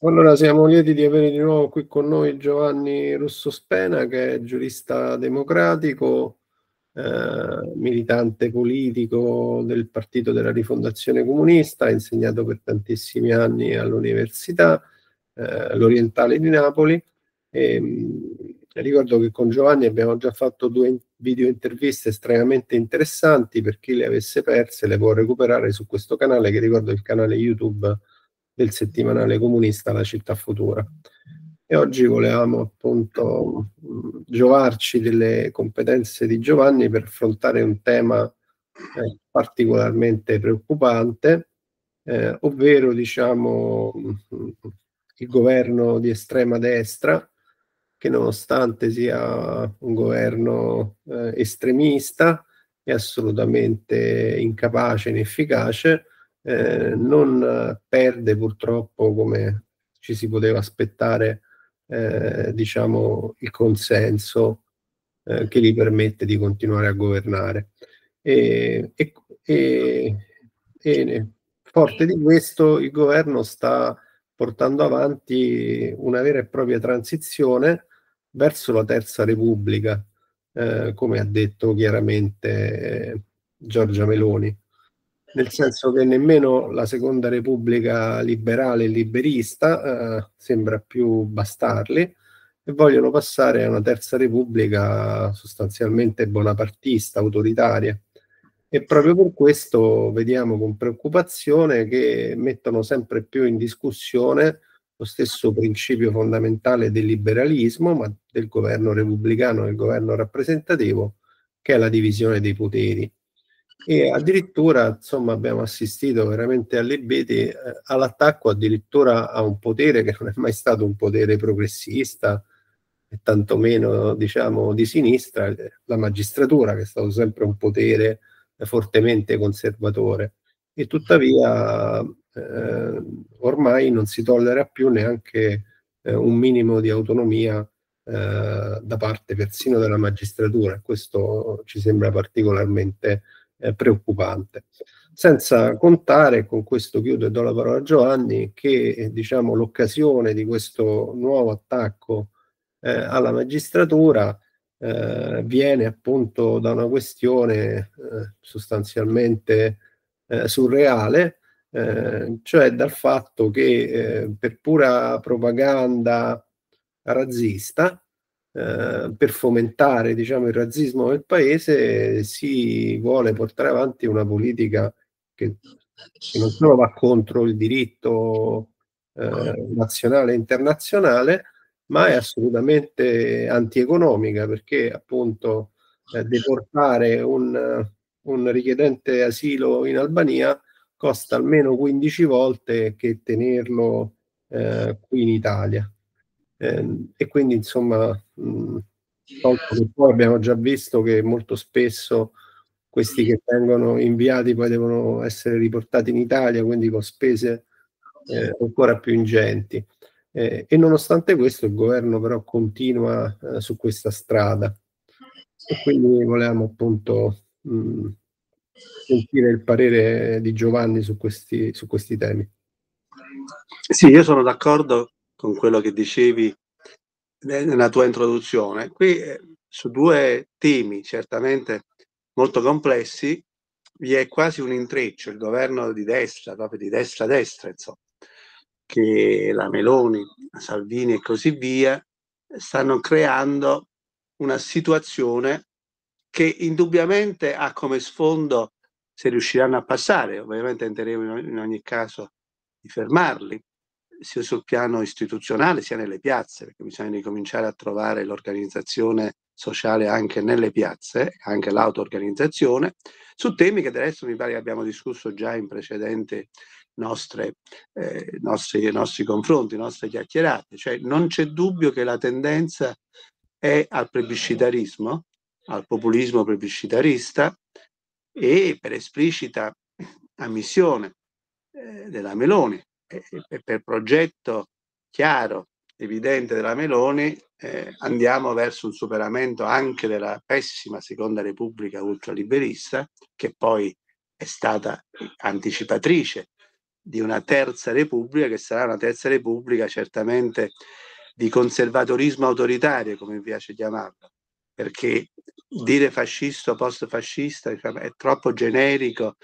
Allora siamo lieti di avere di nuovo qui con noi Giovanni Russo Spena che è giurista democratico, eh, militante politico del Partito della Rifondazione Comunista, ha insegnato per tantissimi anni all'Università eh, l'Orientale di Napoli. E, mm, ricordo che con Giovanni abbiamo già fatto due video interviste estremamente interessanti, per chi le avesse perse le può recuperare su questo canale che ricordo il canale YouTube del settimanale comunista La città futura. E oggi volevamo appunto giovarci delle competenze di Giovanni per affrontare un tema eh, particolarmente preoccupante, eh, ovvero diciamo il governo di estrema destra, che nonostante sia un governo eh, estremista e assolutamente incapace, inefficace, eh, non eh, perde purtroppo come ci si poteva aspettare eh, diciamo, il consenso eh, che gli permette di continuare a governare. E, e, e, e, forte di questo il governo sta portando avanti una vera e propria transizione verso la Terza Repubblica, eh, come ha detto chiaramente eh, Giorgia Meloni nel senso che nemmeno la seconda repubblica liberale e liberista eh, sembra più bastarli e vogliono passare a una terza repubblica sostanzialmente bonapartista, autoritaria. E proprio per questo vediamo con preoccupazione che mettono sempre più in discussione lo stesso principio fondamentale del liberalismo, ma del governo repubblicano e del governo rappresentativo, che è la divisione dei poteri e addirittura insomma, abbiamo assistito veramente all'Ibeti eh, all'attacco addirittura a un potere che non è mai stato un potere progressista e tantomeno diciamo di sinistra, eh, la magistratura che è stato sempre un potere eh, fortemente conservatore e tuttavia eh, ormai non si tollera più neanche eh, un minimo di autonomia eh, da parte persino della magistratura, questo ci sembra particolarmente eh, preoccupante. Senza contare, con questo chiudo e do la parola a Giovanni, che eh, diciamo, l'occasione di questo nuovo attacco eh, alla magistratura eh, viene appunto da una questione eh, sostanzialmente surreale, cioè dal fatto che per pura propaganda razzista eh, per fomentare diciamo, il razzismo nel paese si vuole portare avanti una politica che, che non solo va contro il diritto eh, nazionale e internazionale, ma è assolutamente antieconomica perché appunto eh, deportare un, un, richiedente asilo in Albania costa almeno 15 volte che tenerlo eh, qui in Italia. Eh, e quindi, insomma, mh, poi abbiamo già visto che molto spesso questi che vengono inviati poi devono essere riportati in Italia, quindi con spese eh, ancora più ingenti. Eh, e nonostante questo il governo però continua eh, su questa strada. E quindi volevamo appunto mh, sentire il parere di Giovanni su questi, su questi temi. Sì, io sono d'accordo con quello che dicevi nella tua introduzione. Qui eh, su due temi certamente molto complessi vi è quasi un intreccio, il governo di destra, proprio di destra-destra, insomma, che la Meloni, Salvini e così via, stanno creando una situazione che indubbiamente ha come sfondo, se riusciranno a passare, ovviamente tenteremo in ogni caso di fermarli, sia sul piano istituzionale sia nelle piazze, perché bisogna ricominciare a trovare l'organizzazione sociale anche nelle piazze, anche l'auto-organizzazione, su temi che del resto mi pare che abbiamo discusso già in precedenti nostre, eh, nostri, nostri confronti, nostre chiacchierate. Cioè non c'è dubbio che la tendenza è al plebiscitarismo, al populismo plebiscitarista e per esplicita ammissione eh, della Meloni eh, per progetto chiaro, evidente della Meloni, eh, andiamo verso un superamento anche della pessima seconda repubblica ultraliberista, che poi è stata anticipatrice di una terza repubblica, che sarà una terza repubblica certamente di conservatorismo autoritario, come mi piace chiamarlo, perché dire fascista o post-fascista diciamo, è troppo generico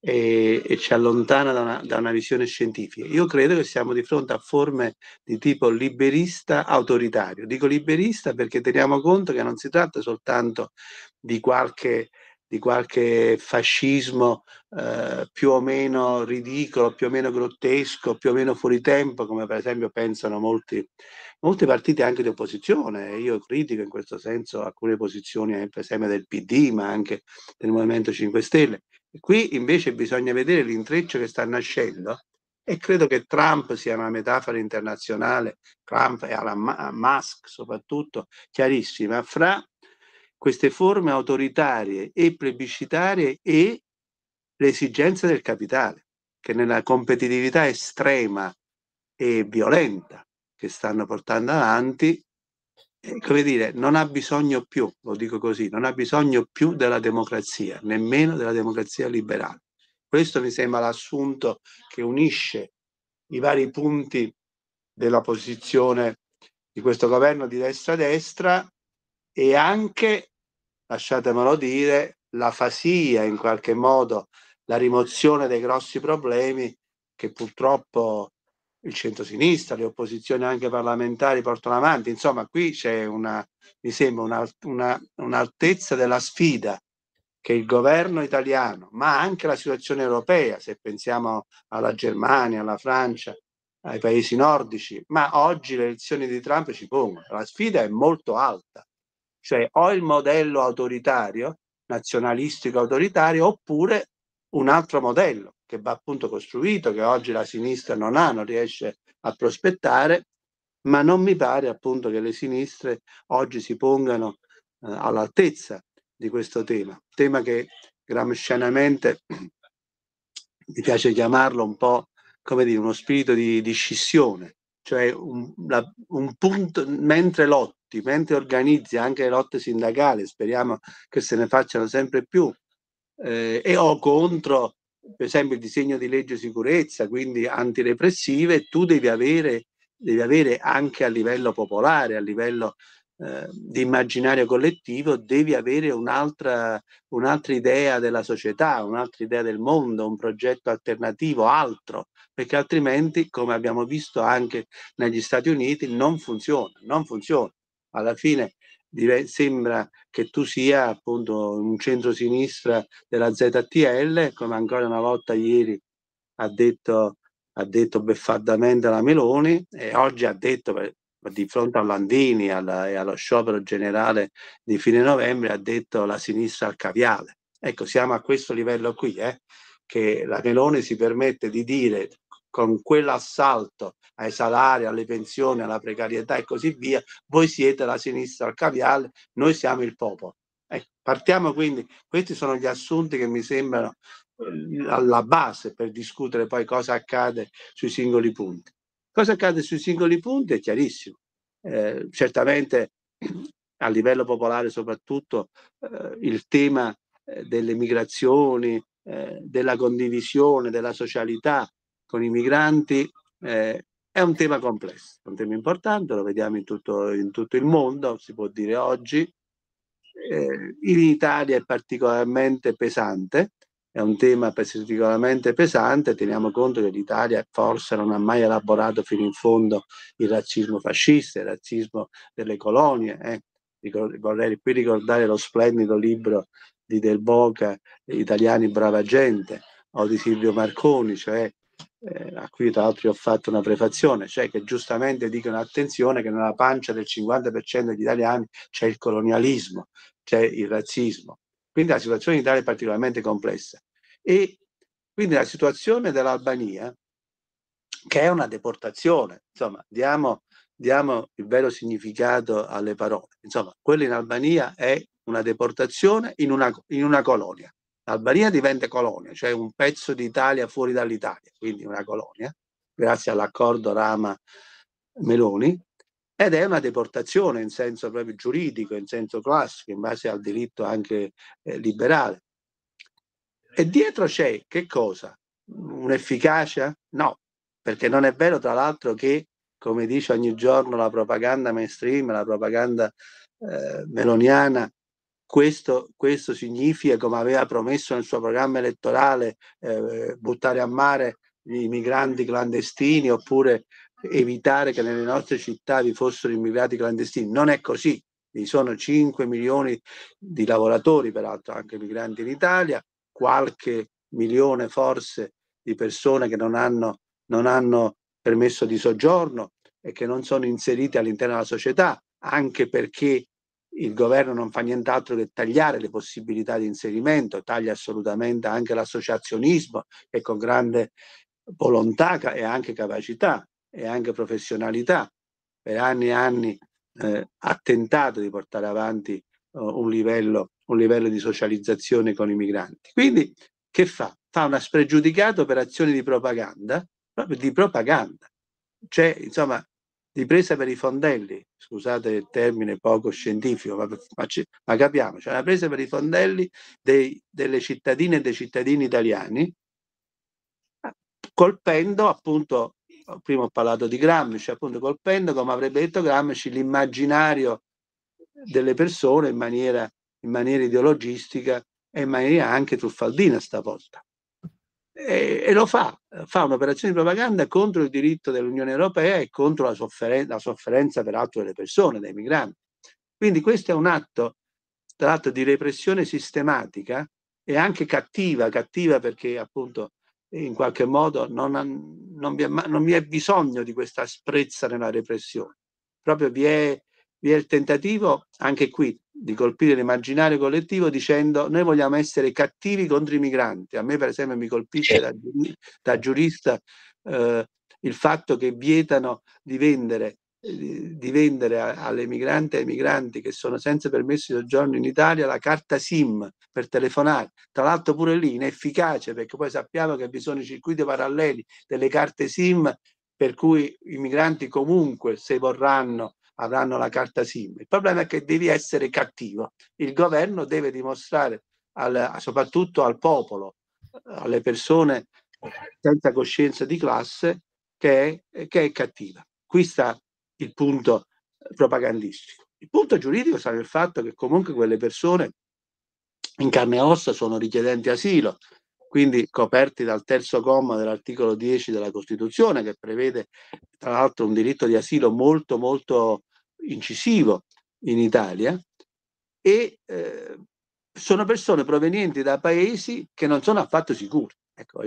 e, e ci allontana da una, da una, visione scientifica. Io credo che siamo di fronte a forme di tipo liberista autoritario. Dico liberista perché teniamo conto che non si tratta soltanto di qualche, di qualche fascismo eh, più o meno ridicolo, più o meno grottesco, più o meno fuori tempo, come per esempio pensano molti, molti partiti anche di opposizione. Io critico in questo senso alcune posizioni, per esempio del PD, ma anche del Movimento 5 Stelle Qui invece bisogna vedere l'intreccio che sta nascendo e credo che Trump sia una metafora internazionale, Trump e Alan Musk soprattutto, chiarissima, fra queste forme autoritarie e plebiscitarie e le esigenze del capitale, che nella competitività estrema e violenta che stanno portando avanti come dire, non ha bisogno più, lo dico così, non ha bisogno più della democrazia, nemmeno della democrazia liberale. Questo mi sembra l'assunto che unisce i vari punti della posizione di questo governo di destra a destra e anche, lasciatemelo dire, la fasia in qualche modo, la rimozione dei grossi problemi che purtroppo il centro-sinistra, le opposizioni anche parlamentari portano avanti. Insomma, qui c'è una, mi sembra, una, una, un'altezza della sfida che il governo italiano, ma anche la situazione europea, se pensiamo alla Germania, alla Francia, ai paesi nordici, ma oggi le elezioni di Trump ci pongono. La sfida è molto alta, cioè o il modello autoritario, nazionalistico autoritario, oppure un altro modello che va appunto costruito, che oggi la sinistra non ha, non riesce a prospettare, ma non mi pare appunto che le sinistre oggi si pongano eh, all'altezza di questo tema, tema che gramscianamente mi piace chiamarlo un po' come dire uno spirito di, di scissione, cioè un, la, un punto mentre lotti, mentre organizzi anche le lotte sindacali, speriamo che se ne facciano sempre più, eh, e o contro per esempio il disegno di legge sicurezza, quindi antirepressive, tu devi avere, devi avere anche a livello popolare, a livello eh, di immaginario collettivo, devi avere un'altra, un'altra idea della società, un'altra idea del mondo, un progetto alternativo, altro, perché altrimenti, come abbiamo visto anche negli Stati Uniti, non funziona, non funziona. Alla fine direi, sembra che tu sia appunto un centro-sinistra della ZTL, come ancora una volta ieri ha detto, ha detto beffardamente la Meloni e oggi ha detto di fronte a Landini alla, e allo sciopero generale di fine novembre ha detto la sinistra al caviale. Ecco, siamo a questo livello qui, eh? che la Meloni si permette di dire con quell'assalto ai salari, alle pensioni, alla precarietà e così via, voi siete la sinistra al caviale, noi siamo il popolo. Ecco, partiamo quindi, questi sono gli assunti che mi sembrano eh, alla base per discutere poi cosa accade sui singoli punti. Cosa accade sui singoli punti è chiarissimo. Eh, certamente a livello popolare soprattutto eh, il tema eh, delle migrazioni, eh, della condivisione, della socialità, con i migranti eh, è un tema complesso, un tema importante, lo vediamo in tutto, in tutto il mondo, si può dire oggi. Eh, in Italia è particolarmente pesante, è un tema particolarmente pesante, teniamo conto che l'Italia forse non ha mai elaborato fino in fondo il razzismo fascista, il razzismo delle colonie. Eh. Vorrei qui ricordare lo splendido libro di Del Boca, Italiani brava gente, o di Silvio Marconi, cioè eh, a cui tra l'altro ho fatto una prefazione, cioè che giustamente dicono attenzione che nella pancia del 50% degli italiani c'è il colonialismo, c'è il razzismo. Quindi la situazione in Italia è particolarmente complessa. E quindi la situazione dell'Albania, che è una deportazione, insomma, diamo, diamo il vero significato alle parole. Insomma, quella in Albania è una deportazione in una, in una colonia l'Albania diventa colonia, cioè un pezzo d'Italia fuori dall'Italia, quindi una colonia, grazie all'accordo Rama-Meloni, ed è una deportazione in senso proprio giuridico, in senso classico, in base al diritto anche eh, liberale. E dietro c'è che cosa? Un'efficacia? No, perché non è vero tra l'altro che, come dice ogni giorno la propaganda mainstream, la propaganda eh, meloniana, questo, questo, significa, come aveva promesso nel suo programma elettorale, eh, buttare a mare i migranti clandestini oppure evitare che nelle nostre città vi fossero immigrati clandestini. Non è così. Vi sono 5 milioni di lavoratori, peraltro anche migranti in Italia, qualche milione forse di persone che non hanno, non hanno permesso di soggiorno e che non sono inserite all'interno della società, anche perché il governo non fa nient'altro che tagliare le possibilità di inserimento, taglia assolutamente anche l'associazionismo che con grande volontà e anche capacità e anche professionalità per anni e anni eh, ha tentato di portare avanti uh, un, livello, un livello di socializzazione con i migranti. Quindi che fa? Fa una spregiudicata operazione di propaganda, proprio di propaganda. Cioè, insomma, ripresa per i fondelli, scusate il termine poco scientifico, ma, ma, ma capiamoci, cioè, una presa per i fondelli dei, delle cittadine e dei cittadini italiani, eh, colpendo appunto, prima ho parlato di Gramsci, cioè appunto colpendo, come avrebbe detto Gramsci, l'immaginario delle persone in maniera, in maniera ideologistica e in maniera anche truffaldina stavolta e, e lo fa, fa un'operazione di propaganda contro il diritto dell'Unione Europea e contro la, sofferen- la sofferenza peraltro delle persone, dei migranti. Quindi questo è un atto, tra l'altro, di repressione sistematica e anche cattiva, cattiva perché appunto in qualche modo non, ha, non, vi è, non, vi, è, bisogno di questa sprezza nella repressione. Proprio vi è, vi è il tentativo, anche qui, di colpire l'immaginario collettivo dicendo noi vogliamo essere cattivi contro i migranti. A me per esempio mi colpisce da, da giurista eh, il fatto che vietano di vendere, eh, di, di vendere alle migranti e ai migranti che sono senza permesso di soggiorno in Italia la carta SIM per telefonare. Tra l'altro pure lì inefficace perché poi sappiamo che vi sono i circuiti paralleli delle carte SIM per cui i migranti comunque se vorranno avranno la carta SIM. Il problema è che devi essere cattivo. Il governo deve dimostrare al, soprattutto al popolo, eh, alle persone senza coscienza di classe, che è, che è cattiva. Qui sta il punto eh, propagandistico. Il punto giuridico sta nel fatto che comunque quelle persone in carne e ossa sono richiedenti asilo, quindi coperti dal terzo comma dell'articolo 10 della Costituzione che prevede tra l'altro un diritto di asilo molto molto incisivo in Italia e eh, sono persone provenienti da paesi che non sono affatto sicuri. Ecco,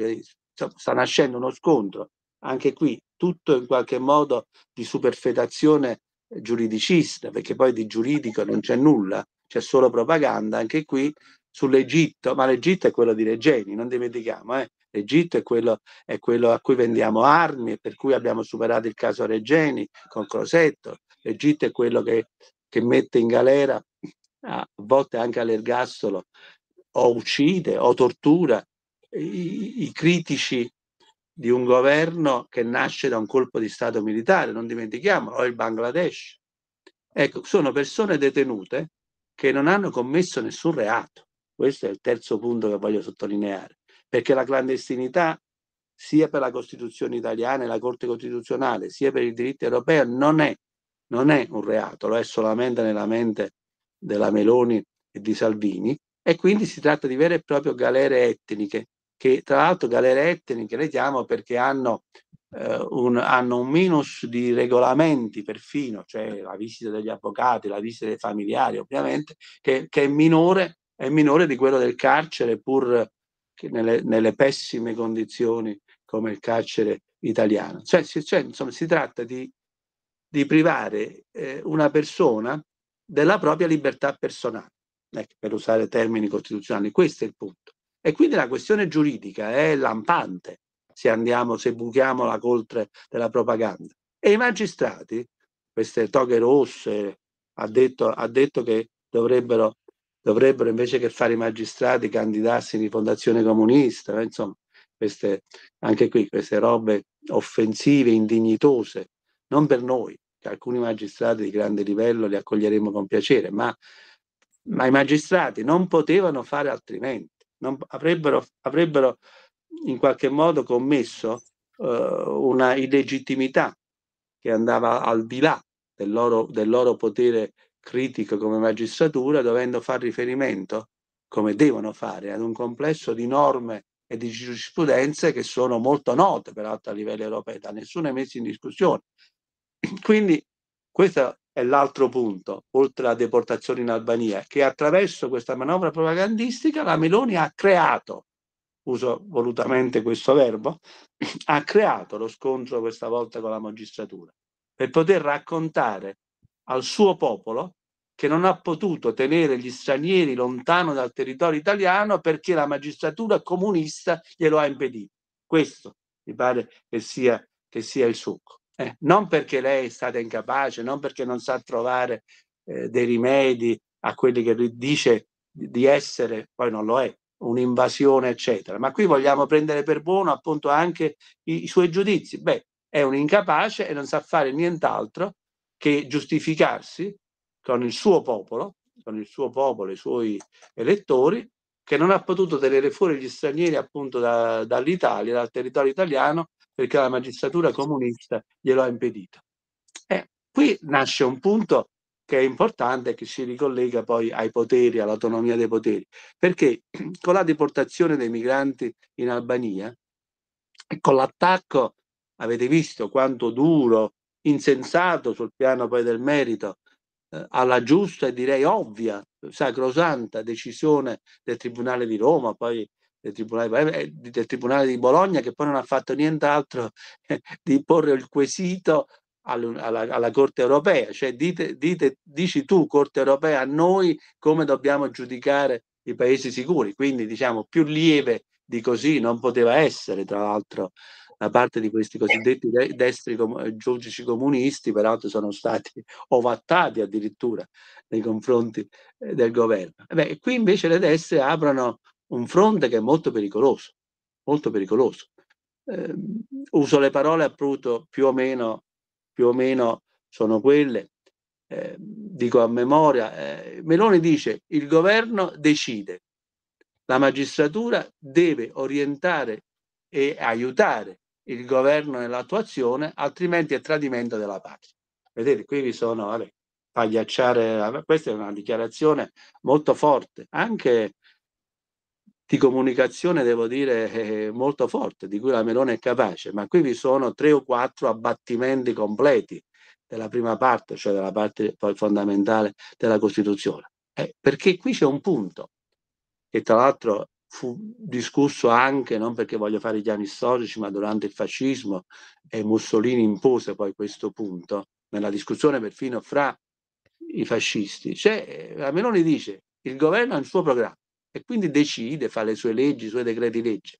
sta nascendo uno scontro anche qui, tutto in qualche modo di superfetazione giuridicista, perché poi di giuridico non c'è nulla, c'è solo propaganda anche qui sull'Egitto, ma l'Egitto è quello di Regeni, non dimentichiamo, eh? l'Egitto è quello, è quello a cui vendiamo armi e per cui abbiamo superato il caso Regeni con Crosetto, L'Egitto è quello che, che mette in galera, a volte anche all'ergastolo, o uccide o tortura i, i critici di un governo che nasce da un colpo di Stato militare, non dimentichiamolo, o il Bangladesh. Ecco, sono persone detenute che non hanno commesso nessun reato. Questo è il terzo punto che voglio sottolineare, perché la clandestinità, sia per la Costituzione italiana e la Corte Costituzionale, sia per il diritto europeo, non è non è un reato, lo è solamente nella mente della Meloni e di Salvini e quindi si tratta di vere e proprie galere etniche, che tra l'altro galere etniche le chiamo perché hanno, eh, un, hanno un minus di regolamenti perfino, cioè la visita degli avvocati, la visita dei familiari ovviamente, che, che è, minore, è minore di quello del carcere pur nelle, nelle pessime condizioni come il carcere italiano. Cioè, si, cioè, insomma, si tratta di di privare eh, una persona della propria libertà personale, ecco, per usare termini costituzionali. Questo è il punto. E quindi la questione giuridica è lampante se andiamo, se buchiamo la coltre della propaganda. E i magistrati, queste toghe rosse, ha detto, ha detto che dovrebbero, dovrebbero, invece che fare i magistrati candidarsi in fondazione comunista, eh, insomma, queste, anche qui queste robe offensive, indignitose non per noi, che alcuni magistrati di grande livello li accoglieremo con piacere, ma, ma i magistrati non potevano fare altrimenti, non, avrebbero, avrebbero, in qualche modo commesso eh, una illegittimità che andava al di là del loro, del loro potere critico come magistratura, dovendo fare riferimento, come devono fare, ad un complesso di norme e di giurisprudenze che sono molto note peraltro a livello europeo, da nessuno è messo in discussione, quindi questo è l'altro punto, oltre alla deportazione in Albania, che attraverso questa manovra propagandistica la Meloni ha creato, uso volutamente questo verbo, ha creato lo scontro questa volta con la magistratura, per poter raccontare al suo popolo che non ha potuto tenere gli stranieri lontano dal territorio italiano perché la magistratura comunista glielo ha impedito. Questo mi pare che sia, che sia il succo eh, non perché lei è stata incapace, non perché non sa trovare eh, dei rimedi a quelli che dice di essere, poi non lo è, un'invasione, eccetera. Ma qui vogliamo prendere per buono appunto anche i, i suoi giudizi. Beh, è un incapace e non sa fare nient'altro che giustificarsi con il suo popolo, con il suo popolo, i suoi elettori, che non ha potuto tenere fuori gli stranieri appunto da, dall'Italia, dal territorio italiano, perché la magistratura comunista glielo ha impedito. Eh, qui nasce un punto che è importante che si ricollega poi ai poteri, all'autonomia dei poteri, perché con la deportazione dei migranti in Albania e con l'attacco, avete visto quanto duro, insensato sul piano poi del merito, eh, alla giusta e direi ovvia, sacrosanta decisione del Tribunale di Roma, poi del Tribunale, eh, del Tribunale di Bologna che poi non ha fatto nient'altro eh, di porre il quesito alla, alla, Corte europea, cioè dite, dite, dici tu Corte europea a noi come dobbiamo giudicare i paesi sicuri, quindi diciamo più lieve di così non poteva essere tra l'altro da parte di questi cosiddetti destri com- eh, giudici comunisti, peraltro sono stati ovattati addirittura nei confronti del governo. Beh, qui invece le destre aprono un fronte che è molto pericoloso, molto pericoloso. Eh, uso le parole a più o meno, più o meno sono quelle, eh, dico a memoria, eh, Meloni dice il governo decide, la magistratura deve orientare e aiutare il governo nell'attuazione, altrimenti è tradimento della patria. Vedete, qui vi sono, vabbè, pagliacciare, questa è una dichiarazione molto forte, anche di comunicazione, devo dire, eh, eh, molto forte, di cui la Meloni è capace, ma qui vi sono tre o quattro abbattimenti completi della prima parte, cioè della parte fondamentale della Costituzione. Eh, perché qui c'è un punto, che tra l'altro fu discusso anche, non perché voglio fare i chiami storici, ma durante il fascismo e Mussolini impose poi questo punto, nella discussione perfino fra i fascisti. Cioè, la Meloni dice, il governo ha il suo programma, e quindi decide, fa le sue leggi, i suoi decreti legge.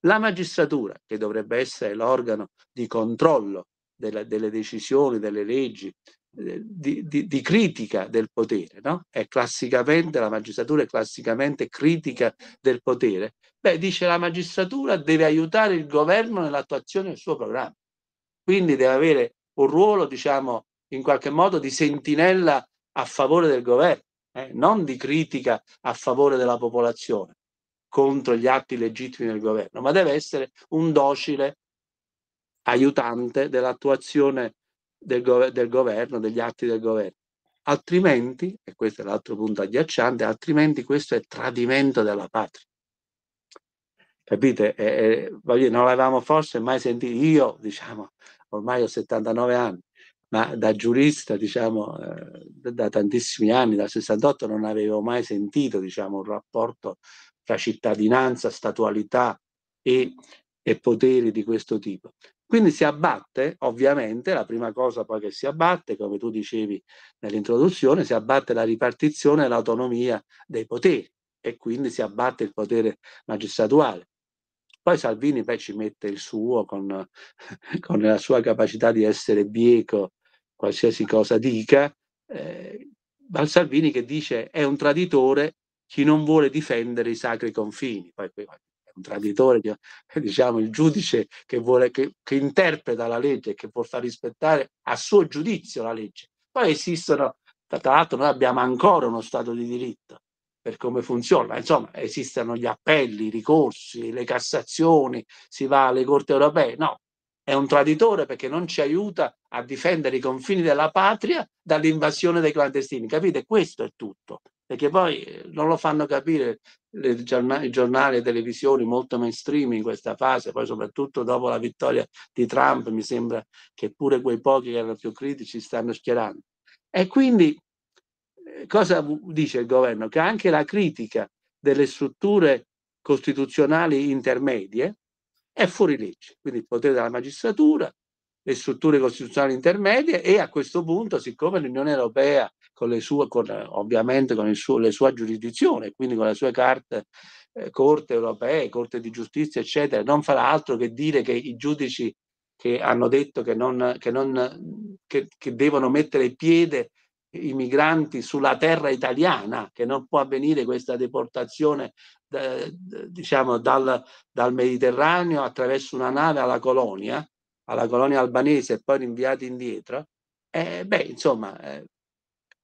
La magistratura, che dovrebbe essere l'organo di controllo della, delle decisioni, delle leggi, eh, di, di, di, critica del potere, no? È classicamente, la magistratura è classicamente critica del potere. Beh, dice la magistratura deve aiutare il governo nell'attuazione del suo programma. Quindi deve avere un ruolo, diciamo, in qualche modo di sentinella a favore del governo eh, non di critica a favore della popolazione contro gli atti legittimi del governo, ma deve essere un docile aiutante dell'attuazione del, go- del governo, degli atti del governo. Altrimenti, e questo è l'altro punto agghiacciante, altrimenti questo è tradimento della patria capite? Eh, eh, non l'avevamo forse mai sentito, io diciamo, ormai ho 79 anni, ma da giurista, diciamo, eh, da tantissimi anni, dal 68, non avevo mai sentito diciamo, un rapporto tra cittadinanza, statualità e, e poteri di questo tipo. Quindi si abbatte, ovviamente, la prima cosa poi che si abbatte, come tu dicevi nell'introduzione, si abbatte la ripartizione e l'autonomia dei poteri e quindi si abbatte il potere magistratuale. Poi Salvini poi ci mette il suo con, con la sua capacità di essere bieco qualsiasi cosa dica, eh, al Salvini che dice è un traditore chi non vuole difendere i sacri confini. Poi, è un traditore, diciamo, il giudice che, vuole, che, che interpreta la legge e che può far rispettare a suo giudizio la legge. Poi esistono, tra l'altro noi abbiamo ancora uno Stato di diritto per come funziona, insomma esistono gli appelli, i ricorsi, le cassazioni, si va alle corti europee, no, è un traditore perché non ci aiuta a difendere i confini della patria dall'invasione dei clandestini. Capite? Questo è tutto. Perché poi eh, non lo fanno capire i giornali e le televisioni molto mainstream in questa fase, poi soprattutto dopo la vittoria di Trump mi sembra che pure quei pochi che erano più critici stanno schierando. E quindi eh, cosa dice il governo? Che anche la critica delle strutture costituzionali intermedie, è fuori legge, quindi il potere della magistratura, le strutture costituzionali intermedie e a questo punto, siccome l'Unione Europea con le sue, con, ovviamente con il suo, le sue giurisdizioni, quindi con le sue carte, eh, corte europee, corte di giustizia, eccetera, non farà altro che dire che i giudici che hanno detto che, non, che, non, che, che devono mettere piede i migranti sulla terra italiana, che non può avvenire questa deportazione eh, diciamo dal, dal, Mediterraneo attraverso una nave alla colonia, alla colonia albanese e poi rinviati indietro. Eh, beh, insomma, eh,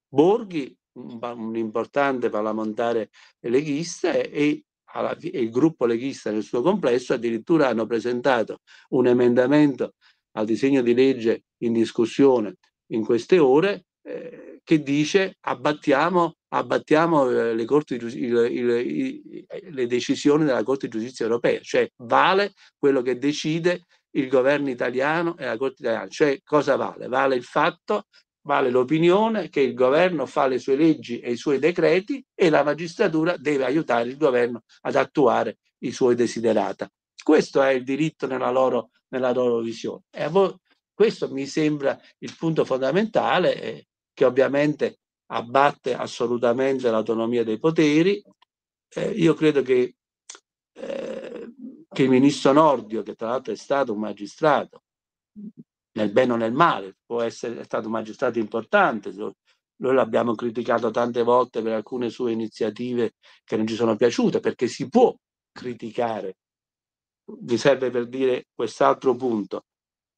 Borghi, un, un, importante parlamentare leghista, e, alla, e il gruppo leghista nel suo complesso addirittura hanno presentato un emendamento al disegno di legge in discussione in queste ore eh, che dice abbattiamo, abbattiamo eh, le, il, il, le decisioni della Corte di Giustizia europea, cioè vale quello che decide il governo italiano e la Corte italiana. Cioè cosa vale? Vale il fatto, vale l'opinione che il governo fa le sue leggi e i suoi decreti e la magistratura deve aiutare il governo ad attuare i suoi desiderata. Questo è il diritto nella loro, nella loro visione. E a voi, questo mi sembra il punto fondamentale. E, eh, che ovviamente abbatte assolutamente l'autonomia dei poteri. Eh, io credo che, eh, che, il ministro Nordio, che tra l'altro è stato un magistrato, nel bene o nel male, può essere stato un magistrato importante, noi l'abbiamo criticato tante volte per alcune sue iniziative che non ci sono piaciute, perché si può criticare. Vi serve per dire quest'altro punto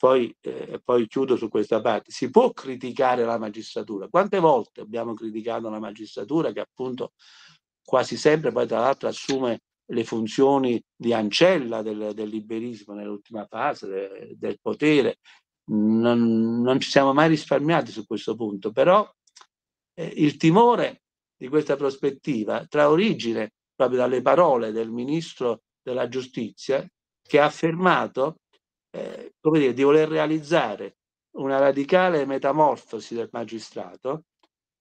poi, eh, poi, chiudo su questa parte, si può criticare la magistratura. Quante volte abbiamo criticato la magistratura che appunto quasi sempre poi tra l'altro assume le funzioni di ancella del, del liberismo nell'ultima fase de, del potere. Non, non, ci siamo mai risparmiati su questo punto, però eh, il timore di questa prospettiva tra origine proprio dalle parole del ministro della giustizia che ha affermato eh, come dire, di voler realizzare una radicale metamorfosi del magistrato,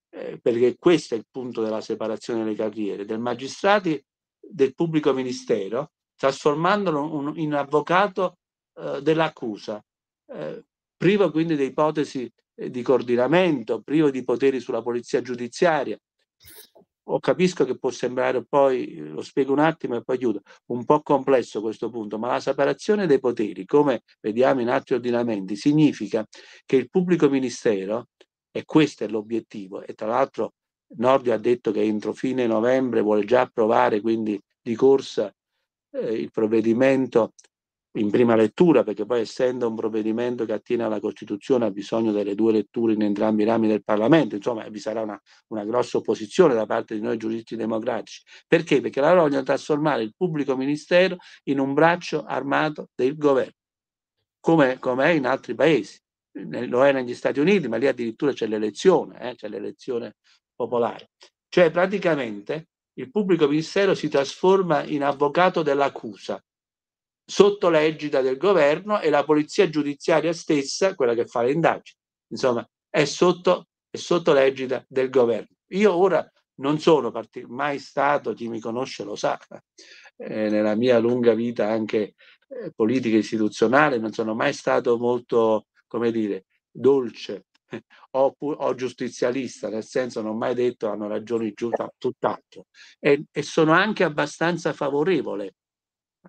eh, perché questo è il punto della separazione delle carriere, del magistrato del pubblico ministero, trasformandolo un, in avvocato eh, dell'accusa, eh, privo quindi di ipotesi eh, di coordinamento, privo di poteri sulla polizia giudiziaria, oh, capisco che può sembrare poi, eh, lo spiego un attimo e poi chiudo, un po' complesso questo punto, ma la separazione dei poteri, come vediamo in altri ordinamenti, significa che il pubblico ministero, e questo è l'obiettivo, e tra l'altro Nordio ha detto che entro fine novembre vuole già approvare, quindi di corsa, eh, il provvedimento in prima lettura, perché poi essendo un provvedimento che attiene alla Costituzione ha bisogno delle due letture in entrambi i rami del Parlamento, insomma vi sarà una, una grossa opposizione da parte di noi giuristi democratici. Perché? Perché la vogliono trasformare il pubblico ministero in un braccio armato del governo, come, come è in altri paesi. Lo è negli Stati Uniti, ma lì addirittura c'è l'elezione, eh, c'è l'elezione popolare. Cioè praticamente il pubblico ministero si trasforma in avvocato dell'accusa sotto l'egida del governo e la polizia giudiziaria stessa, quella che fa le indagini, insomma, è sotto, è sotto l'egida del governo. Io ora non sono partic- mai stato, chi mi conosce lo sa, eh, nella mia lunga vita anche eh, politica istituzionale, non sono mai stato molto, come dire, dolce eh, o, o, giustizialista, nel senso non ho mai detto hanno ragione giusta, tutt'altro. E, e sono anche abbastanza favorevole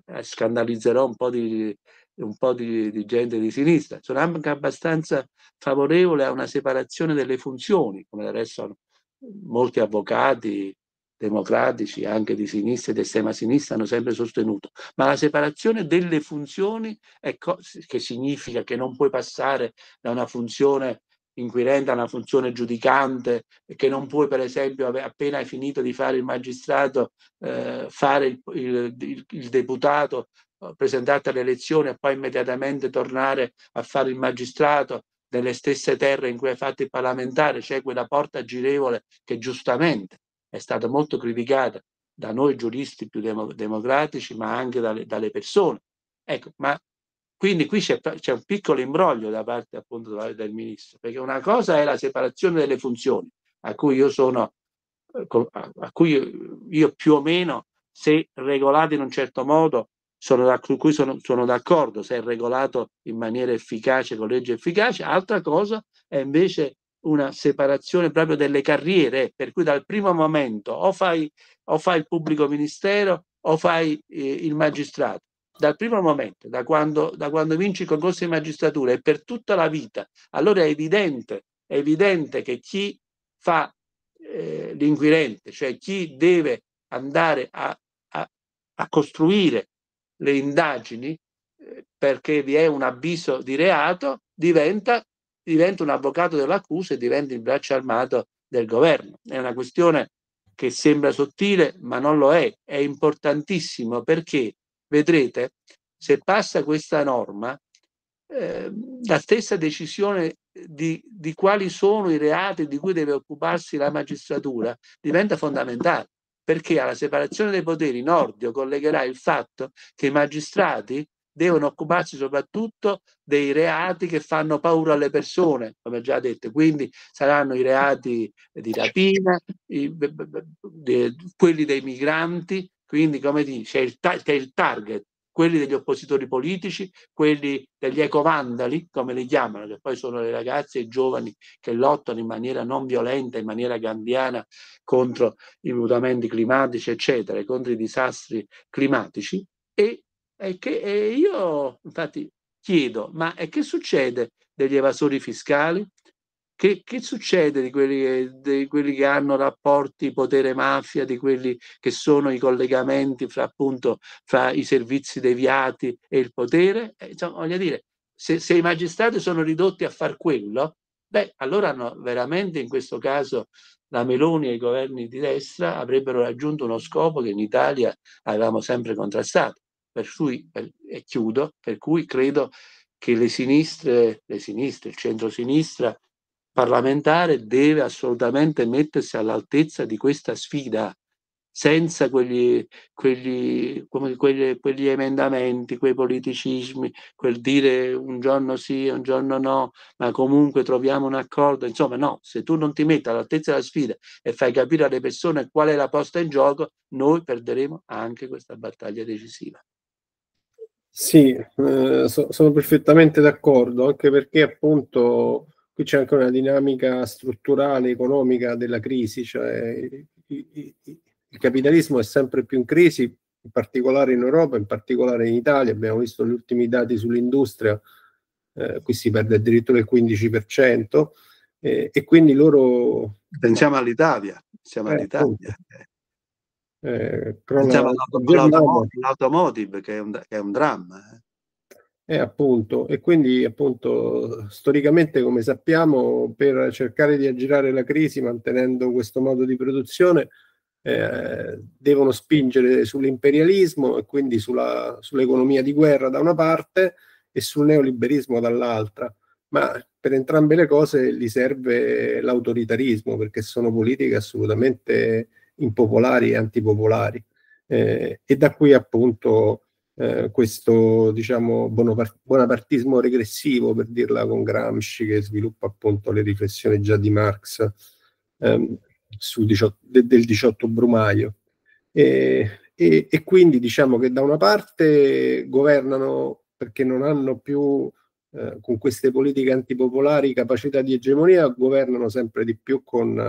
eh, scandalizzerò un po' di, un po' di, di, gente di sinistra, sono anche abbastanza favorevole a una separazione delle funzioni, come adesso molti avvocati democratici, anche di sinistra e di estrema sinistra, hanno sempre sostenuto. Ma la separazione delle funzioni, co- che significa che non puoi passare da una funzione inquirente ha una funzione giudicante e che non puoi per esempio appena hai finito di fare il magistrato eh, fare il, il, il, il deputato eh, presentarti alle elezioni e poi immediatamente tornare a fare il magistrato nelle stesse terre in cui hai fatto il parlamentare, c'è quella porta girevole che giustamente è stata molto criticata da noi giuristi più democratici, ma anche dalle, dalle persone. Ecco, ma quindi qui c'è, c'è un piccolo imbroglio da parte appunto del ministro, perché una cosa è la separazione delle funzioni, a cui io sono, eh, a cui io, più o meno, se regolato in un certo modo, sono, da, cui sono, sono, d'accordo, se è regolato in maniera efficace, con legge efficace, altra cosa è invece una separazione proprio delle carriere, per cui dal primo momento o fai, o fai il pubblico ministero o fai eh, il magistrato dal primo momento, da quando, da quando vinci il concorso di magistratura e per tutta la vita, allora è evidente, è evidente che chi fa eh, l'inquirente, cioè chi deve andare a, a, a costruire le indagini eh, perché vi è un avviso di reato, diventa, diventa un avvocato dell'accusa e diventa il braccio armato del governo. È una questione che sembra sottile, ma non lo è. È importantissimo perché vedrete, se passa questa norma, eh, la stessa decisione di, di quali sono i reati di cui deve occuparsi la magistratura diventa fondamentale perché alla separazione dei poteri Nordio collegherà il fatto che i magistrati devono occuparsi soprattutto dei reati che fanno paura alle persone, come già detto, quindi saranno i reati di rapina, i, quelli dei migranti, quindi, come dice, il c'è il target, quelli degli oppositori politici, quelli degli ecovandali, come li chiamano, che poi sono le ragazze e i giovani che lottano in maniera non violenta, in maniera gandiana contro i mutamenti climatici, eccetera, contro i disastri climatici. E, e, che, e io, infatti, chiedo, ma che succede degli evasori fiscali, che, che succede di quelli che, di quelli che hanno rapporti potere-mafia, di quelli che sono i collegamenti fra, appunto, fra i servizi deviati e il potere? Eh, insomma, voglio dire, se, se i magistrati sono ridotti a far quello, beh, allora hanno veramente in questo caso la Meloni e i governi di destra avrebbero raggiunto uno scopo che in Italia avevamo sempre contrastato. Per cui, e chiudo, per cui credo che le sinistre, le sinistre il centro-sinistra parlamentare deve assolutamente mettersi all'altezza di questa sfida senza quegli, quegli, quegli, quegli, emendamenti, quei politicismi, quel dire un giorno sì, un giorno no, ma comunque troviamo un accordo. Insomma, no, se tu non ti metti all'altezza della sfida e fai capire alle persone qual è la posta in gioco, noi perderemo anche questa battaglia decisiva. Sì, eh, so, sono perfettamente d'accordo, anche perché appunto qui c'è anche una dinamica strutturale, economica della crisi, cioè il capitalismo è sempre più in crisi, in particolare in Europa, in particolare in Italia, abbiamo visto gli ultimi dati sull'industria, eh, qui si perde addirittura il 15%, eh, e quindi loro... Pensiamo all'Italia, pensiamo eh, all'Italia. Eh, crolla... pensiamo all'automotive, che è un, che è un dramma. Eh. Eh, appunto, e quindi appunto storicamente, come sappiamo, per cercare di aggirare la crisi mantenendo questo modo di produzione, eh, devono spingere sull'imperialismo e quindi sulla, sull'economia di guerra da una parte e sul neoliberismo dall'altra, ma per entrambe le cose gli serve l'autoritarismo perché sono politiche assolutamente impopolari e antipopolari. Eh, e da qui appunto eh, questo diciamo bonapartismo regressivo, per dirla con Gramsci, che sviluppa appunto le riflessioni già di Marx ehm, 18, de, del 18 Brumaio. E, e, e, quindi diciamo che da una parte governano perché non hanno più eh, con queste politiche antipopolari capacità di egemonia, governano sempre di più con,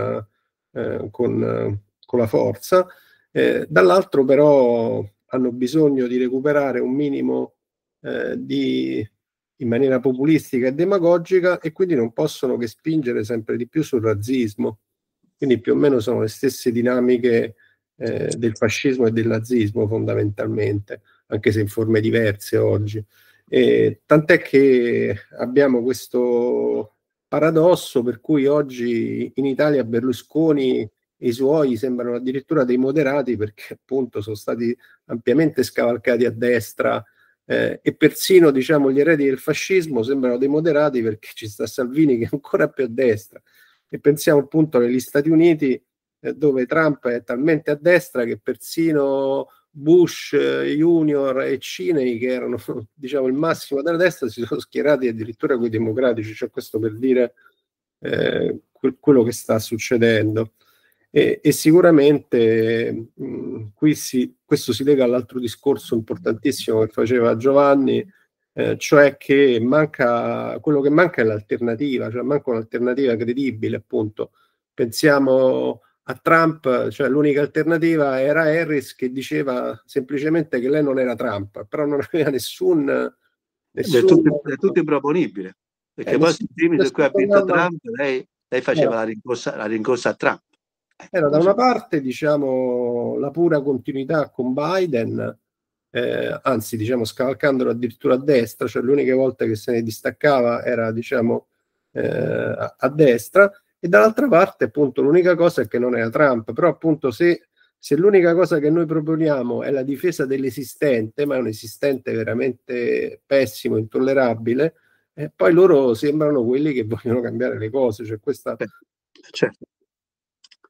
eh, con, con la forza, eh, dall'altro però hanno bisogno di recuperare un minimo eh, di, in maniera populistica e demagogica e quindi non possono che spingere sempre di più sul razzismo. Quindi più o meno sono le stesse dinamiche eh, del fascismo e del nazismo fondamentalmente, anche se in forme diverse oggi. E, tant'è che abbiamo questo paradosso per cui oggi in Italia Berlusconi e i suoi sembrano addirittura dei moderati perché appunto sono stati ampiamente scavalcati a destra eh, e persino diciamo, gli eredi del fascismo sembrano dei moderati perché ci sta Salvini che è ancora più a destra e pensiamo appunto negli Stati Uniti eh, dove Trump è talmente a destra che persino Bush eh, Junior e Cinei che erano diciamo il massimo della destra si sono schierati addirittura con i democratici cioè questo per dire eh, quello che sta succedendo e, e sicuramente mh, qui si, questo si lega all'altro discorso importantissimo che faceva Giovanni, eh, cioè che manca, quello che manca è l'alternativa, cioè manca un'alternativa credibile, appunto. Pensiamo a Trump, cioè l'unica alternativa era Harris che diceva semplicemente che lei non era Trump, però non aveva nessun... Eh nessun... È, tutto, è tutto improponibile, perché eh, poi sui primi su cui ha vinto Trump lei, lei faceva no. Eh. la, rincorsa, la rincorsa a Trump. Era da una parte diciamo, la pura continuità con Biden, eh, anzi diciamo scavalcandolo addirittura a destra, cioè l'unica volta che se ne distaccava era diciamo, eh, a destra, e dall'altra parte appunto l'unica cosa è che non era Trump, però appunto se, se l'unica cosa che noi proponiamo è la difesa dell'esistente, ma è un esistente veramente pessimo, intollerabile, eh, poi loro sembrano quelli che vogliono cambiare le cose, cioè questa... Certo.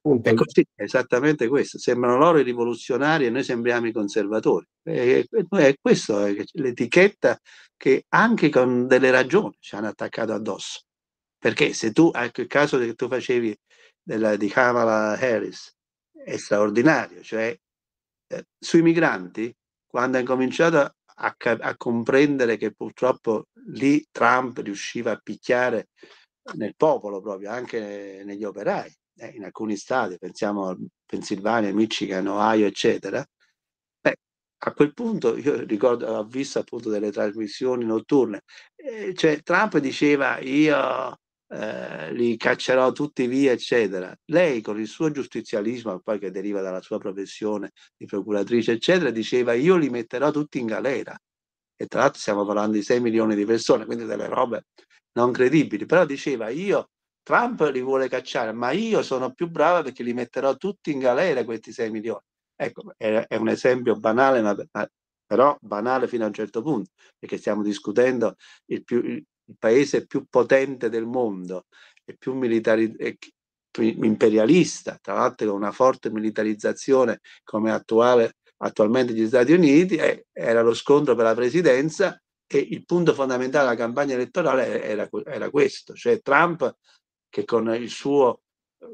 Appunto, è così, è esattamente questo. Sembrano loro i rivoluzionari e noi sembriamo i conservatori. E, e questa è l'etichetta che anche con delle ragioni ci hanno attaccato addosso. Perché se tu, anche ecco, il caso che tu facevi della, di Kamala Harris, è straordinario. Cioè, eh, sui migranti, quando ha cominciato a, a, a comprendere che purtroppo lì Trump riusciva a picchiare nel popolo proprio, anche negli operai eh, in alcuni stati, pensiamo a Pennsylvania, Michigan, Ohio, eccetera, beh, a quel punto io ricordo, ho visto appunto delle trasmissioni notturne, eh, cioè Trump diceva io eh, li caccerò tutti via, eccetera. Lei con il suo giustizialismo, poi che deriva dalla sua professione di procuratrice, eccetera, diceva io li metterò tutti in galera. E tra l'altro stiamo parlando di 6 milioni di persone, quindi delle robe non credibili, però diceva io Trump li vuole cacciare, ma io sono più brava perché li metterò tutti in galera questi 6 milioni. Ecco, è, è un esempio banale, ma, ma, però banale fino a un certo punto, perché stiamo discutendo il, più, il, il paese più potente del mondo, e più militari, imperialista, tra l'altro con una forte militarizzazione come attuale, attualmente gli Stati Uniti, eh, era lo scontro per la presidenza e il punto fondamentale della campagna elettorale era, era questo, cioè Trump che con il suo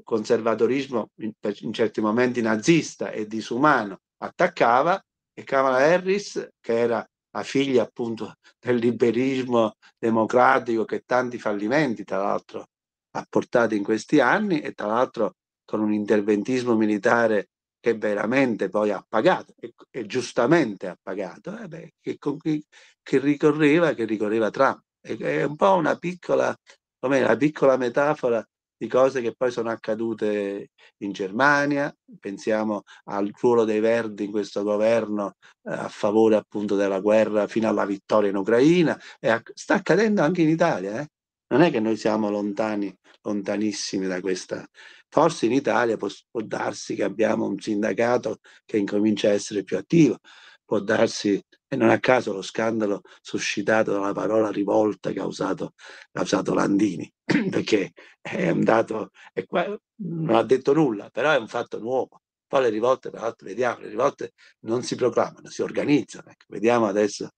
conservatorismo in, in certi momenti nazista e disumano attaccava e Kamala Harris, che era la figlia appunto del liberismo democratico che tanti fallimenti tra l'altro ha portato in questi anni e tra l'altro con un interventismo militare che veramente poi ha pagato e, e giustamente ha pagato, eh beh, che, che, ricorreva, che ricorreva Trump. È, è un po' una piccola come una piccola metafora di cose che poi sono accadute in Germania, pensiamo al ruolo dei Verdi in questo governo eh, a favore appunto della guerra fino alla vittoria in Ucraina, e a, sta accadendo anche in Italia, eh? non è che noi siamo lontani, lontanissimi da questa. Forse in Italia può, può darsi che abbiamo un sindacato che incomincia a essere più attivo, può darsi e non a caso lo scandalo suscitato dalla parola rivolta che ha usato, ha usato Landini, perché è andato, è qua, non ha detto nulla, però è un fatto nuovo. Poi le rivolte, tra l'altro, vediamo, le rivolte non si proclamano, si organizzano. Ecco, vediamo adesso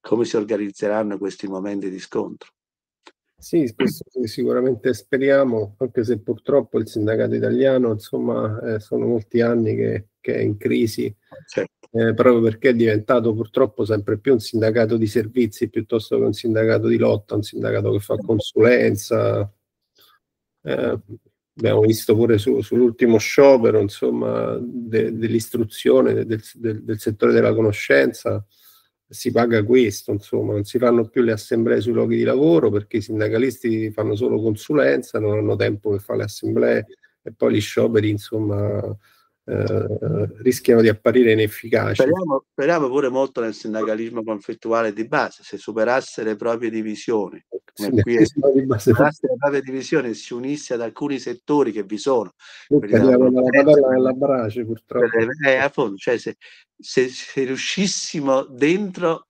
come si organizzeranno questi momenti di scontro. Sì, questo sicuramente speriamo, anche se purtroppo il sindacato italiano, insomma, eh, sono molti anni che, che è in crisi, ah, certo. eh, proprio perché è diventato purtroppo sempre più un sindacato di servizi piuttosto che un sindacato di lotta, un sindacato che fa consulenza. Eh, abbiamo visto pure su, sull'ultimo sciopero, insomma, de, dell'istruzione, de, del, del, del settore della conoscenza si paga questo, insomma, non si fanno più le assemblee sui luoghi di lavoro perché i sindacalisti fanno solo consulenza, non hanno tempo per fare le assemblee e poi gli scioperi, insomma, eh, rischiano di apparire inefficaci. Speriamo, speriamo, pure molto nel sindacalismo conflittuale di base, se superasse le proprie divisioni, come sì, qui è, superasse e si unisse ad alcuni settori che vi sono. Dalla brace, purtroppo. Eh, eh appunto, cioè se, riuscissimo dentro,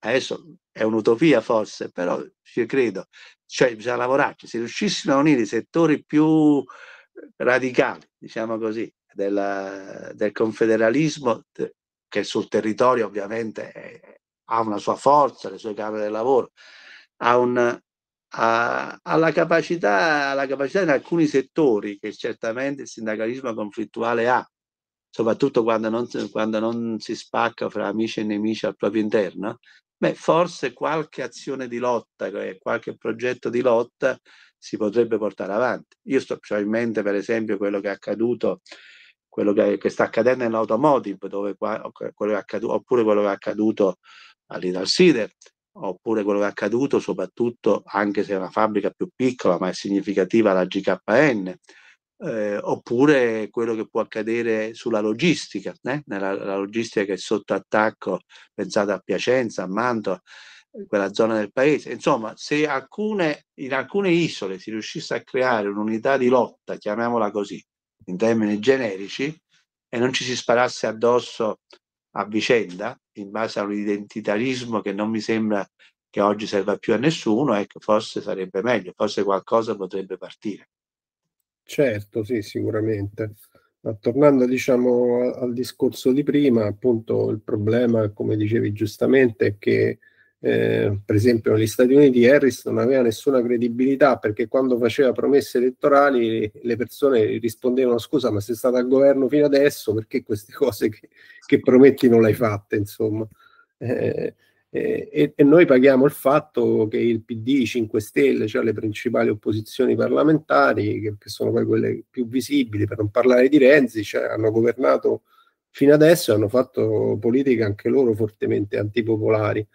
adesso è un'utopia forse, però io credo, cioè bisogna lavorarci, se riuscissimo a unire i settori più eh, radicali, diciamo così, del, del confederalismo che sul territorio ovviamente è, eh, ha una sua forza, le sue camere del lavoro, ha, un, ha, ha la, capacità, la capacità in alcuni settori che certamente il sindacalismo conflittuale ha, soprattutto quando non, quando non, si spacca fra amici e nemici al proprio interno, beh, forse qualche azione di lotta, eh, qualche progetto di lotta si potrebbe portare avanti. Io sto cioè in mente, per esempio, quello che è accaduto quello che, che sta accadendo nell'automotive, dove, quello accaduto, oppure quello che è accaduto all'Ital Sider, oppure quello che è accaduto soprattutto, anche se è una fabbrica più piccola, ma è significativa, la GKN, eh, oppure quello che può accadere sulla logistica, eh? Nella, la logistica che è sotto attacco, pensate a Piacenza, a Mantova, quella zona del paese. Insomma, se alcune, in alcune isole si riuscisse a creare un'unità di lotta, chiamiamola così, in termini generici e non ci si sparasse addosso a vicenda in base all'identitarismo che non mi sembra che oggi serva più a nessuno, ecco, forse sarebbe meglio, forse qualcosa potrebbe partire. Certo, sì, sicuramente. Ma tornando diciamo al discorso di prima, appunto il problema, come dicevi giustamente, è che eh, per esempio negli Stati Uniti Harris non aveva nessuna credibilità perché quando faceva promesse elettorali le persone rispondevano scusa ma sei stato al governo fino adesso perché queste cose che, che prometti non le hai fatte insomma eh, eh, e, noi paghiamo il fatto che il PD, 5 Stelle, cioè le principali opposizioni parlamentari, che, che sono poi quelle più visibili, per non parlare di Renzi, cioè hanno governato fino adesso e hanno fatto politiche anche loro fortemente antipopolari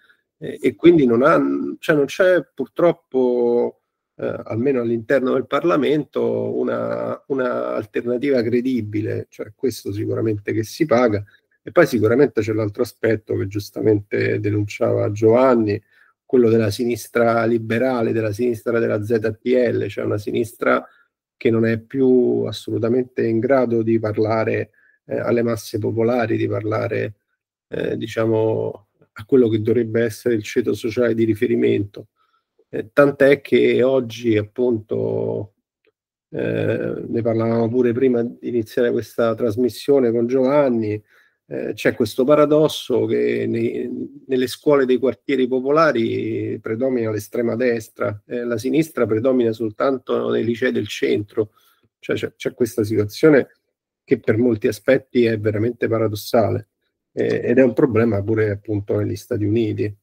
e, quindi non, ha, cioè non c'è purtroppo eh, almeno all'interno del Parlamento, una, una, alternativa credibile, cioè questo sicuramente che si paga. E poi sicuramente c'è l'altro aspetto che giustamente denunciava Giovanni, quello della sinistra liberale, della sinistra della ZTL, cioè una sinistra che non è più assolutamente in grado di parlare eh, alle masse popolari, di parlare eh, diciamo a quello che dovrebbe essere il ceto sociale di riferimento. Eh, tant'è che oggi, appunto, eh, ne parlavamo pure prima di iniziare questa trasmissione con Giovanni, eh, c'è questo paradosso che nei, nelle scuole dei quartieri popolari predomina l'estrema destra, la sinistra predomina soltanto nei licei del centro, cioè c'è, c'è questa situazione che per molti aspetti è veramente paradossale eh, ed è un problema pure appunto negli Stati Uniti.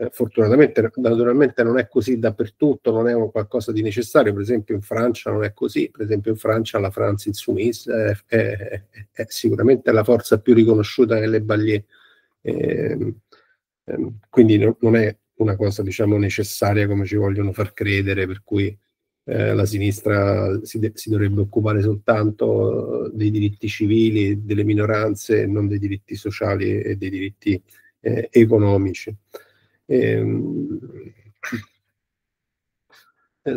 Eh, fortunatamente naturalmente non è così dappertutto, non è qualcosa di necessario, per esempio in Francia non è così, per esempio in Francia la France Insoumise è, è, è sicuramente la forza più riconosciuta nelle balie, eh, quindi no, non è una cosa diciamo necessaria come ci vogliono far credere, per cui eh, la sinistra si, de- si, dovrebbe occupare soltanto eh, dei diritti civili, delle minoranze, non dei diritti sociali e dei diritti eh, economici. E, ehm, eh,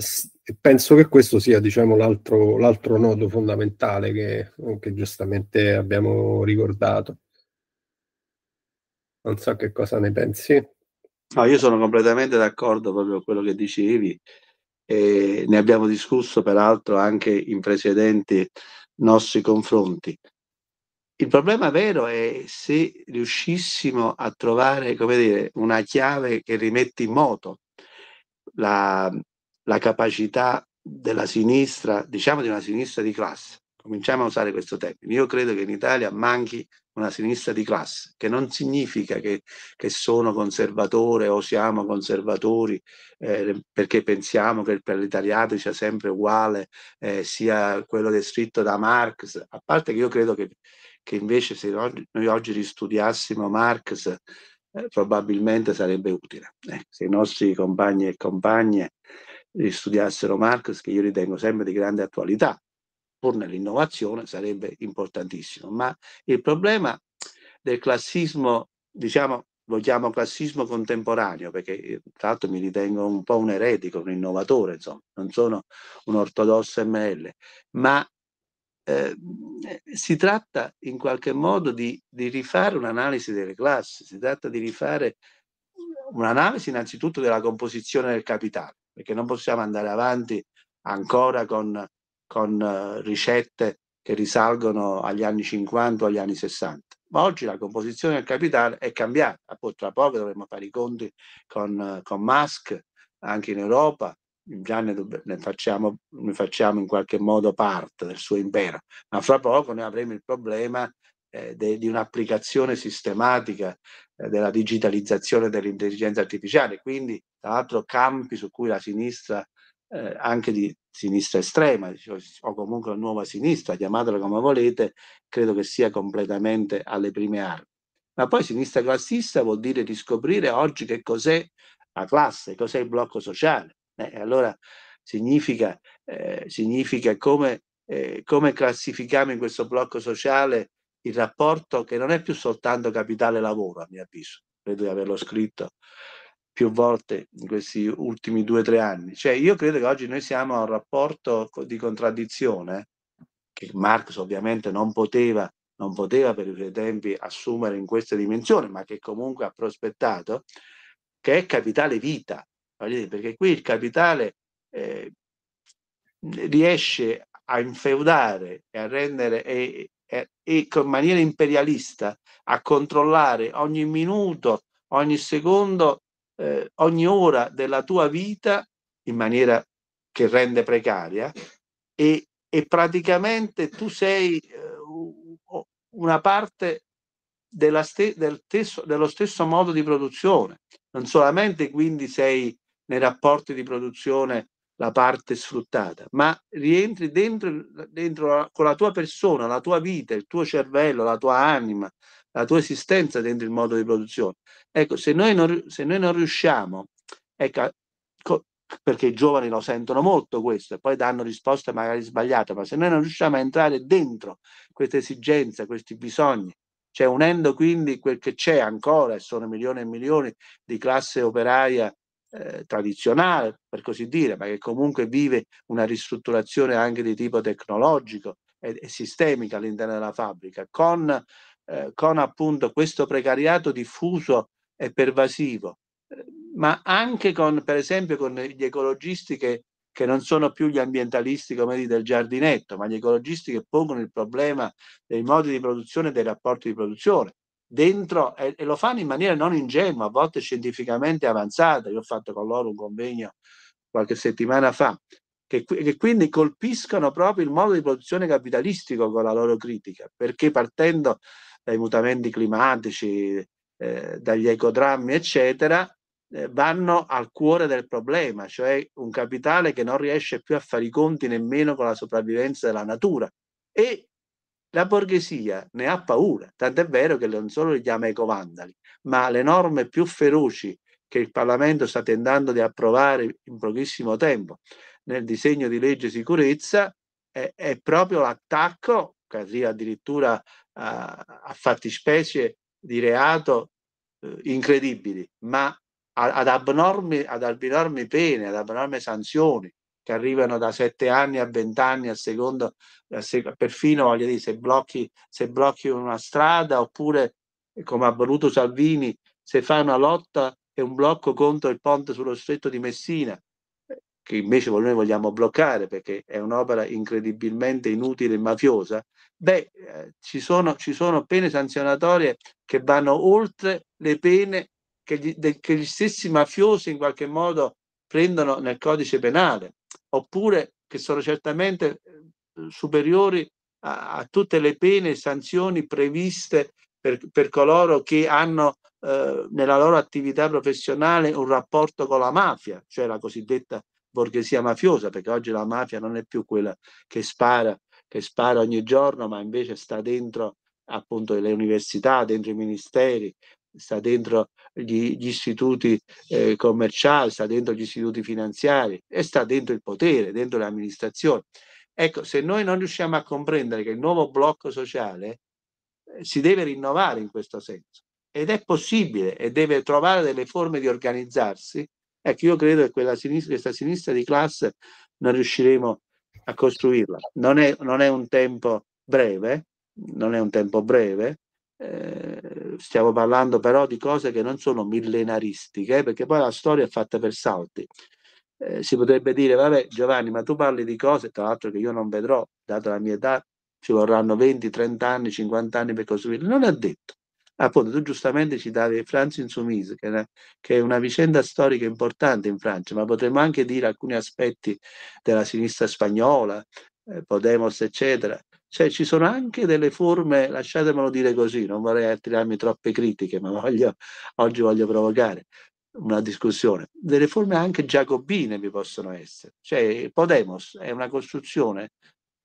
penso che questo sia diciamo, l'altro, l'altro, nodo fondamentale che, che giustamente abbiamo ricordato. Non so che cosa ne pensi. No, io sono completamente d'accordo proprio con quello che dicevi eh, ne abbiamo discusso peraltro anche in precedenti nostri confronti. Il problema vero è se riuscissimo a trovare come dire, una chiave che rimette in moto la, la capacità della sinistra, diciamo di una sinistra di classe, cominciamo a usare questo termine. Io credo che in Italia manchi una sinistra di classe, che non significa che, che sono conservatore o siamo conservatori eh, perché pensiamo che il proletariato sia sempre uguale, eh, sia quello descritto da Marx, a parte che io credo che, che invece se oggi, noi oggi ristudiassimo Marx eh, probabilmente sarebbe utile, eh, se i nostri compagni e compagne ristudiassero Marx, che io ritengo sempre di grande attualità, pur nell'innovazione sarebbe importantissimo. Ma il problema del classismo, diciamo, lo chiamo classismo contemporaneo perché eh, tra l'altro mi ritengo un po' un eretico, un innovatore, insomma, non sono un ortodosso ML, ma eh, eh, si tratta in qualche modo di, di rifare un'analisi delle classi, si tratta di rifare un'analisi innanzitutto della composizione del capitale, perché non possiamo andare avanti ancora con con eh, ricette che risalgono agli anni 50 o agli anni 60. Ma oggi la composizione del capitale è cambiata, appunto ah, tra poco dovremo fare i conti con, con Musk anche in Europa, già ne, ne, facciamo, ne facciamo in qualche modo parte del suo impero, ma fra poco noi avremo il problema eh, de, di un'applicazione sistematica eh, della digitalizzazione dell'intelligenza artificiale, quindi tra l'altro campi su cui la sinistra eh, anche di, sinistra estrema o comunque la nuova sinistra, chiamatela come volete, credo che sia completamente alle prime armi. Ma poi sinistra classista vuol dire riscoprire oggi che cos'è la classe, cos'è il blocco sociale. Eh, allora significa, eh, significa come, eh, come classifichiamo in questo blocco sociale il rapporto che non è più soltanto capitale-lavoro, a mio avviso, credo di averlo scritto più volte in questi ultimi due o tre anni. Cioè, io credo che oggi noi siamo a un rapporto di contraddizione che Marx ovviamente non poteva, non poteva per i suoi tempi assumere in questa dimensione, ma che comunque ha prospettato, che è capitale vita, perché qui il capitale eh, riesce a infeudare e a rendere e, e, e in maniera imperialista a controllare ogni minuto, ogni secondo eh, ogni ora della tua vita in maniera che rende precaria e, e praticamente tu sei eh, una parte della ste, del tesso, dello stesso modo di produzione, non solamente quindi sei nei rapporti di produzione la parte sfruttata, ma rientri dentro, dentro la, con la tua persona, la tua vita, il tuo cervello, la tua anima, la tua esistenza dentro il modo di produzione. Ecco, se noi non, se noi non riusciamo, ecco, perché i giovani lo sentono molto questo e poi danno risposte magari sbagliate, ma se noi non riusciamo a entrare dentro questa esigenza, questi bisogni, cioè unendo quindi quel che c'è ancora, e sono milioni e milioni di classe operaia eh, tradizionale, per così dire, ma che comunque vive una ristrutturazione anche di tipo tecnologico e, e sistemica all'interno della fabbrica, con eh, con appunto questo precariato diffuso e pervasivo, eh, ma anche con, per esempio, con gli ecologisti che, che non sono più gli ambientalisti come dire, del giardinetto, ma gli ecologisti che pongono il problema dei modi di produzione e dei rapporti di produzione. Dentro, e, e lo fanno in maniera non ingenua, a volte scientificamente avanzata. Io ho fatto con loro un convegno qualche settimana fa, che, che, quindi colpiscono proprio il modo di produzione capitalistico con la loro critica, perché partendo dai mutamenti climatici, eh, dagli ecodrammi, eccetera, eh, vanno al cuore del problema, cioè un capitale che non riesce più a fare i conti nemmeno con la sopravvivenza della natura. E la borghesia ne ha paura, tant'è vero che non solo li chiama ecovandali, ma le norme più feroci che il Parlamento sta tentando di approvare in pochissimo tempo nel disegno di legge sicurezza è, eh, è proprio l'attacco che addirittura a, a fattispecie di reato eh, incredibili, ma ad, abnormi, ad abnormi pene, ad abnormi sanzioni che arrivano da sette anni a vent'anni a secondo, a sec perfino voglio dire, se blocchi, se blocchi una strada oppure, come ha voluto Salvini, se fai una lotta e un blocco contro il ponte sullo stretto di Messina, eh, che invece noi vogliamo bloccare perché è un'opera incredibilmente inutile e mafiosa, beh, eh, ci, sono, ci, sono, pene sanzionatorie che vanno oltre le pene che gli, de, che gli stessi mafiosi in qualche modo prendono nel codice penale, oppure che sono certamente eh, superiori a, a tutte le pene e sanzioni previste per, per coloro che hanno eh, nella loro attività professionale un rapporto con la mafia, cioè la cosiddetta borghesia mafiosa, perché oggi la mafia non è più quella che spara che spara ogni giorno, ma invece sta dentro appunto le università, dentro i ministeri, sta dentro gli, gli istituti eh, commerciali, sta dentro gli istituti finanziari e sta dentro il potere, dentro l'amministrazione. Ecco, se noi non riusciamo a comprendere che il nuovo blocco sociale eh, si deve rinnovare in questo senso ed è possibile e deve trovare delle forme di organizzarsi, ecco, io credo che sinistra, questa sinistra di classe non riusciremo a costruirla. Non è, non è un tempo breve, non è un tempo breve, eh, stiamo parlando però di cose che non sono millenaristiche, perché poi la storia è fatta per salti. Eh, si potrebbe dire, vabbè Giovanni, ma tu parli di cose, tra l'altro che io non vedrò, data la mia età, ci vorranno 20, 30 anni, 50 anni per costruirle. Non è detto appunto tu giustamente citavi France Insoumise, che, era, che è una vicenda storica importante in Francia, ma potremmo anche dire alcuni aspetti della sinistra spagnola, eh, Podemos, eccetera. Cioè ci sono anche delle forme, lasciatemelo dire così, non vorrei attirarmi troppe critiche, ma voglio, oggi voglio provocare una discussione, delle forme anche giacobine vi possono essere. Cioè Podemos è una costruzione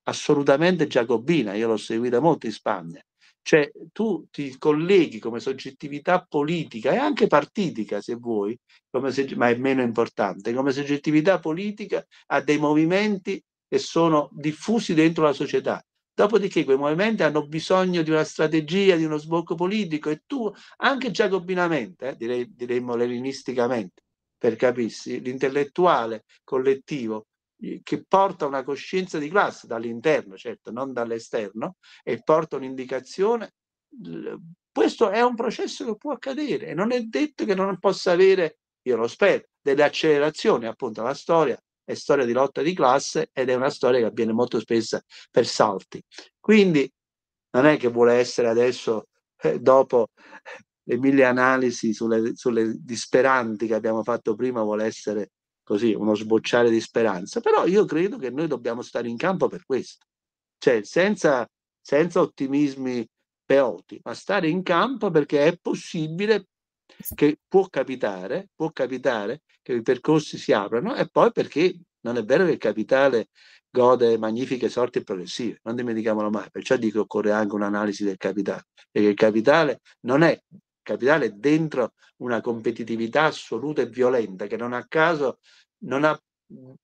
assolutamente giacobina, io l'ho seguita molto in Spagna, cioè tu ti colleghi come soggettività politica e anche partitica, se vuoi, se, ma è meno importante, come soggettività politica a dei movimenti che sono diffusi dentro la società. Dopodiché quei movimenti hanno bisogno di una strategia, di uno sbocco politico e tu, anche giacobinamente, eh, direi, diremmo leninisticamente, per capirsi, l'intellettuale collettivo che porta una coscienza di classe dall'interno, certo, non dall'esterno, e porta un'indicazione. Questo è un processo che può accadere e non è detto che non possa avere, io lo spero, delle accelerazioni. Appunto, la storia è storia di lotta di classe ed è una storia che avviene molto spesso per salti. Quindi non è che vuole essere adesso, eh, dopo le mille analisi sulle, sulle disperanti che abbiamo fatto prima, vuole essere così uno sbocciare di speranza, però io credo che noi dobbiamo stare in campo per questo, cioè senza, senza ottimismi peoti, ma stare in campo perché è possibile che può capitare, può capitare che i percorsi si aprano e poi perché non è vero che il capitale gode magnifiche sorti progressive, non dimentichiamolo mai, perciò dico che occorre anche un'analisi del capitale, perché il capitale non è il capitale è dentro una competitività assoluta e violenta che non a caso non ha,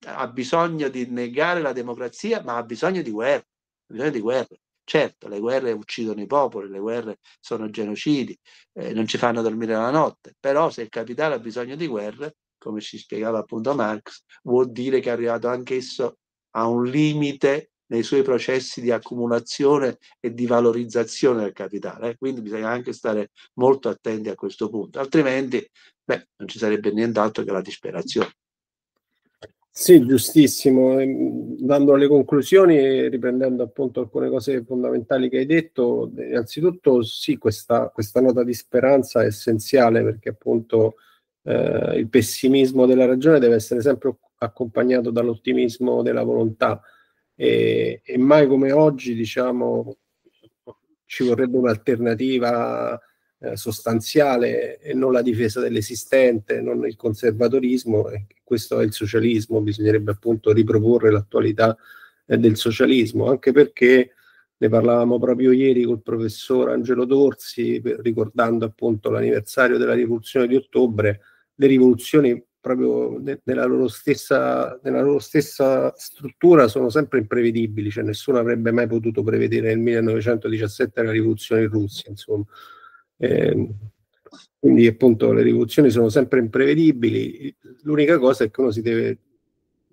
ha bisogno di negare la democrazia, ma ha bisogno di guerra, ha bisogno di guerra. Certo, le guerre uccidono i popoli, le guerre sono genocidi, eh, non ci fanno dormire la notte, però se il capitale ha bisogno di guerre, come ci spiegava appunto Marx, vuol dire che è arrivato anch'esso a un limite nei suoi processi di accumulazione e di valorizzazione del capitale. Eh? Quindi bisogna anche stare molto attenti a questo punto, altrimenti beh, non ci sarebbe nient'altro che la disperazione. Sì, giustissimo. Ehm, dando alle conclusioni e riprendendo appunto alcune cose fondamentali che hai detto, eh, innanzitutto sì, questa, questa nota di speranza è essenziale perché appunto eh, il pessimismo della ragione deve essere sempre accompagnato dall'ottimismo della volontà e, e mai come oggi diciamo ci vorrebbe un'alternativa eh, sostanziale e non la difesa dell'esistente, non il conservatorismo, questo è il socialismo, bisognerebbe appunto riproporre l'attualità eh, del socialismo, anche perché ne parlavamo proprio ieri col professor Angelo Dorsi, ricordando appunto l'anniversario della rivoluzione di ottobre, le rivoluzioni proprio nella, loro stessa, nella loro stessa struttura sono sempre imprevedibili, cioè nessuno avrebbe mai potuto prevedere nel 1917 la rivoluzione in Russia, insomma. Eh, quindi appunto le rivoluzioni sono sempre imprevedibili. L'unica cosa è che uno si deve,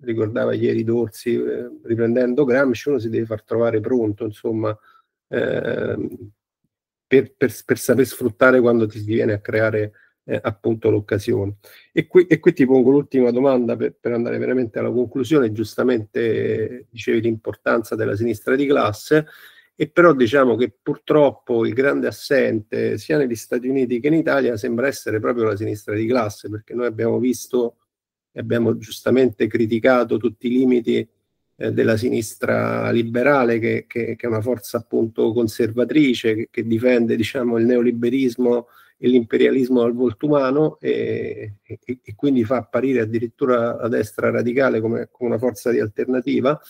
ricordava ieri Dorsi, eh, riprendendo Gramsci, uno si deve far trovare pronto, insomma, eh, per, per, per, saper sfruttare quando ti viene a creare eh, appunto l'occasione. E qui, e qui, ti pongo l'ultima domanda per, per andare veramente alla conclusione. Giustamente dicevi l'importanza della sinistra di classe e però diciamo che purtroppo il grande assente sia negli Stati Uniti che in Italia sembra essere proprio la sinistra di classe, perché noi abbiamo visto e abbiamo giustamente criticato tutti i limiti eh, della sinistra liberale, che, che, che, è una forza appunto conservatrice, che, che difende diciamo, il neoliberismo e l'imperialismo al volto umano e, e, e quindi fa apparire addirittura la destra radicale come, come una forza di alternativa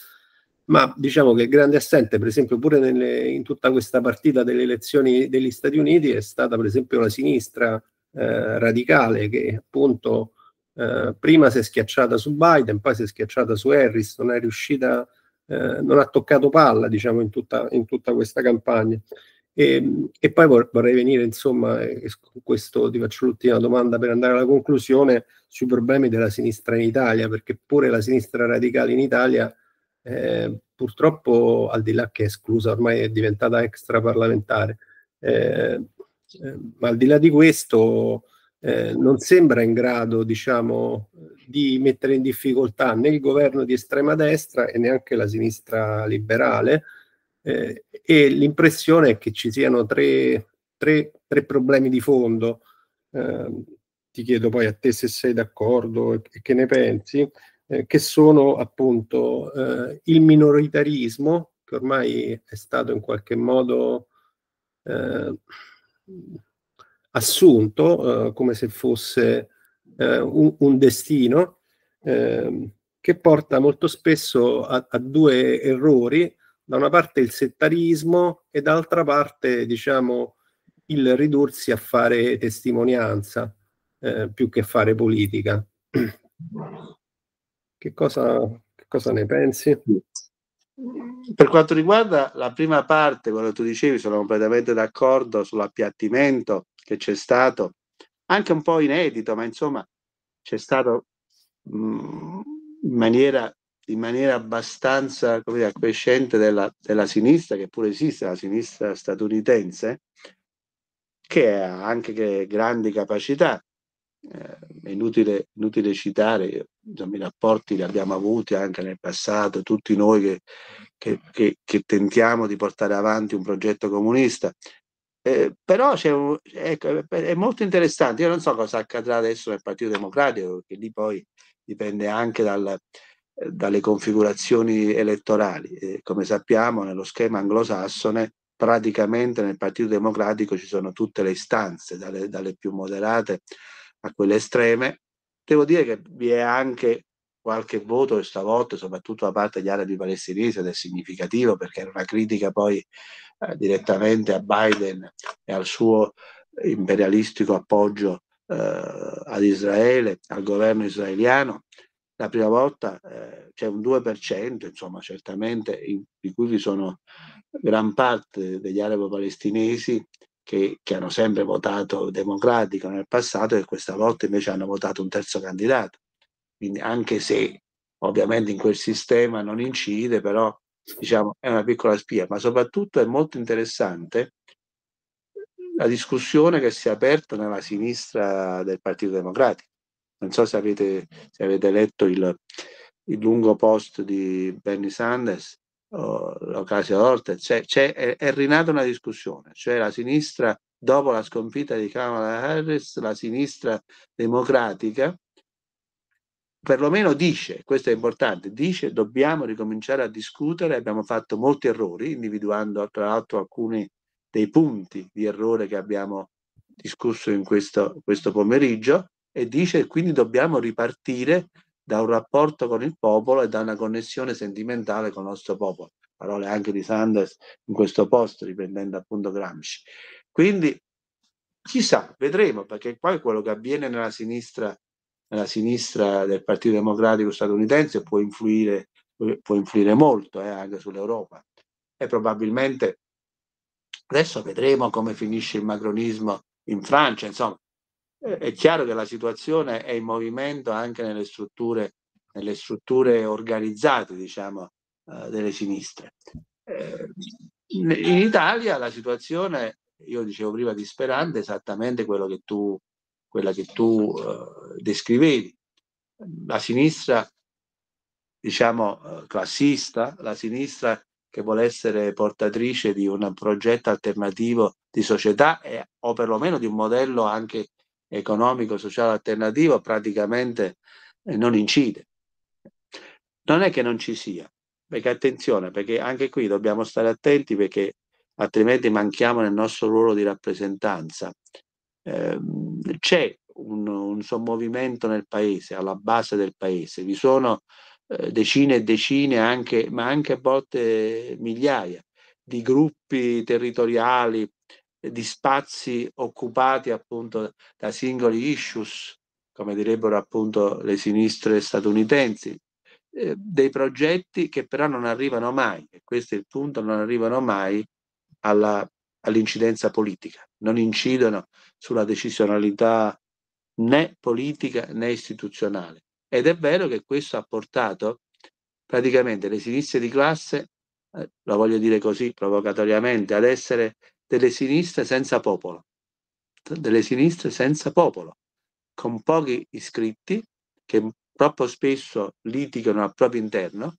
ma diciamo che il grande assente, per esempio, pure nelle, in tutta questa partita delle elezioni degli Stati Uniti è stata, per esempio, la sinistra eh, radicale che appunto eh, prima si è schiacciata su Biden, poi si è schiacciata su Harris, non è riuscita, eh, non ha toccato palla, diciamo, in tutta, in tutta questa campagna. E, e, poi vorrei venire, insomma, eh, con questo ti faccio l'ultima domanda per andare alla conclusione sui problemi della sinistra in Italia, perché pure la sinistra radicale in Italia eh, purtroppo al di là che è esclusa, ormai è diventata extraparlamentare, eh, eh ma al di là di questo eh, non sembra in grado diciamo, di mettere in difficoltà né il governo di estrema destra e neanche la sinistra liberale. Eh, e l'impressione è che ci siano tre, tre, tre problemi di fondo ti chiedo poi a te se sei d'accordo e che ne pensi. Eh, che sono appunto eh, il minoritarismo, che ormai è stato in qualche modo eh, assunto eh, come se fosse un, un, destino, ehm, che porta molto spesso a, a due errori, da una parte il settarismo e dall'altra parte, diciamo, il ridursi a fare testimonianza eh, più che fare politica. Che cosa, che cosa ne pensi? Per quanto riguarda la prima parte, quello che tu dicevi, sono completamente d'accordo sull'appiattimento che c'è stato, anche un po' inedito, ma insomma c'è stato mh, mm, in, maniera, in, maniera, abbastanza come dire, crescente della, della, sinistra, che pure esiste, la sinistra statunitense, che ha anche grandi capacità, eh, è inutile, inutile citare, i rapporti li abbiamo avuti anche nel passato, tutti noi che, che, che, che tentiamo di portare avanti un progetto comunista. Eh, però un, ecco, è molto interessante, io non so cosa accadrà adesso nel Partito Democratico, che lì poi dipende anche dal, dalle configurazioni elettorali. Eh, come sappiamo, nello schema anglosassone, praticamente nel Partito Democratico ci sono tutte le istanze, dalle, dalle più moderate a quelle estreme. Devo dire che vi è anche qualche voto e stavolta, soprattutto da parte degli arabi palestinesi, ed è significativo perché era una critica poi eh, direttamente a Biden e al suo imperialistico appoggio eh, ad Israele, al governo israeliano. La prima volta eh, c'è un 2%, insomma, certamente in, di cui vi sono gran parte degli arabo palestinesi che, che, hanno sempre votato democratico nel passato e questa volta invece hanno votato un terzo candidato. Quindi anche se ovviamente in quel sistema non incide, però diciamo è una piccola spia, ma soprattutto è molto interessante la discussione che si è aperta nella sinistra del Partito Democratico. Non so se avete, se avete letto il, il lungo post di Bernie Sanders Ocasio oh, Orte, c'è, c'è, è, è, rinata una discussione, cioè la sinistra, dopo la sconfitta di Kamala Harris, la sinistra democratica, perlomeno dice, questo è importante, dice dobbiamo ricominciare a discutere, abbiamo fatto molti errori, individuando tra l'altro alcuni dei punti di errore che abbiamo discusso in questo, questo pomeriggio, e dice quindi dobbiamo ripartire da un rapporto con il popolo e da una connessione sentimentale con il nostro popolo. Parole anche di Sanders in questo posto, riprendendo appunto Gramsci. Quindi, chissà, vedremo, perché poi quello che avviene nella sinistra, nella sinistra del Partito Democratico statunitense può influire, può influire molto eh, anche sull'Europa. E probabilmente adesso vedremo come finisce il macronismo in Francia, insomma, eh, è chiaro che la situazione è in movimento anche nelle strutture, nelle strutture organizzate, diciamo, eh, delle sinistre. Eh, in Italia la situazione, io dicevo prima, disperante, è esattamente quello che tu, quella che tu eh, descrivevi. La sinistra, diciamo, eh, classista, la sinistra che vuole essere portatrice di un progetto alternativo di società o perlomeno di un modello anche economico, sociale alternativo praticamente eh, non incide. Non è che non ci sia, perché attenzione, perché anche qui dobbiamo stare attenti perché altrimenti manchiamo nel nostro ruolo di rappresentanza. Eh, c'è un, un, sommovimento nel paese, alla base del paese, vi sono eh, decine e decine, anche, ma anche a volte migliaia di gruppi territoriali, di spazi occupati appunto da singoli issues, come direbbero appunto le sinistre statunitensi, eh, dei progetti che però non arrivano mai, e questo è il punto, non arrivano mai alla, all'incidenza politica, non incidono sulla decisionalità né politica né istituzionale. Ed è vero che questo ha portato praticamente le sinistre di classe, eh, lo voglio dire così provocatoriamente, ad essere delle sinistre senza popolo, delle sinistre senza popolo, con pochi iscritti che troppo spesso litigano al proprio interno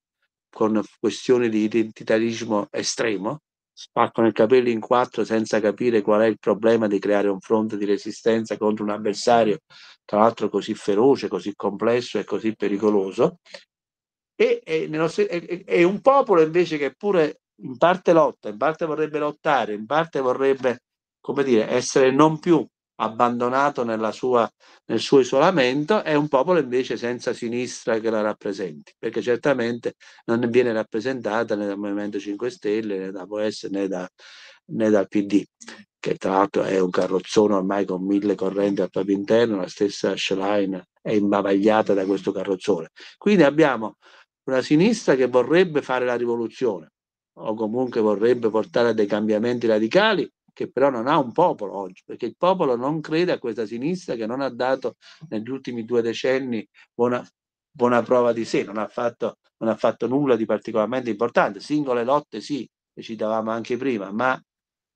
con questioni di identitarismo estremo, spaccano il capello in quattro senza capire qual è il problema di creare un fronte di resistenza contro un avversario, tra l'altro così feroce, così complesso e così pericoloso. E, e, nello, e, e un popolo invece che pure in parte lotta, in parte vorrebbe lottare, in parte vorrebbe, come dire, essere non più abbandonato sua, nel suo isolamento, è un popolo invece senza sinistra che la rappresenti, perché certamente non viene rappresentata né dal Movimento 5 Stelle, né da PS, né, né dal PD, che tra l'altro è un carrozzone ormai con mille correnti al proprio interno, la stessa Schlein è imbavagliata da questo carrozzone. Quindi abbiamo una sinistra che vorrebbe fare la rivoluzione, o comunque vorrebbe portare a dei cambiamenti radicali, che però non ha un popolo oggi, perché il popolo non crede a questa sinistra che non ha dato negli ultimi due decenni buona, buona prova di sé, non ha, fatto, non ha, fatto, nulla di particolarmente importante. Singole lotte sì, le citavamo anche prima, ma,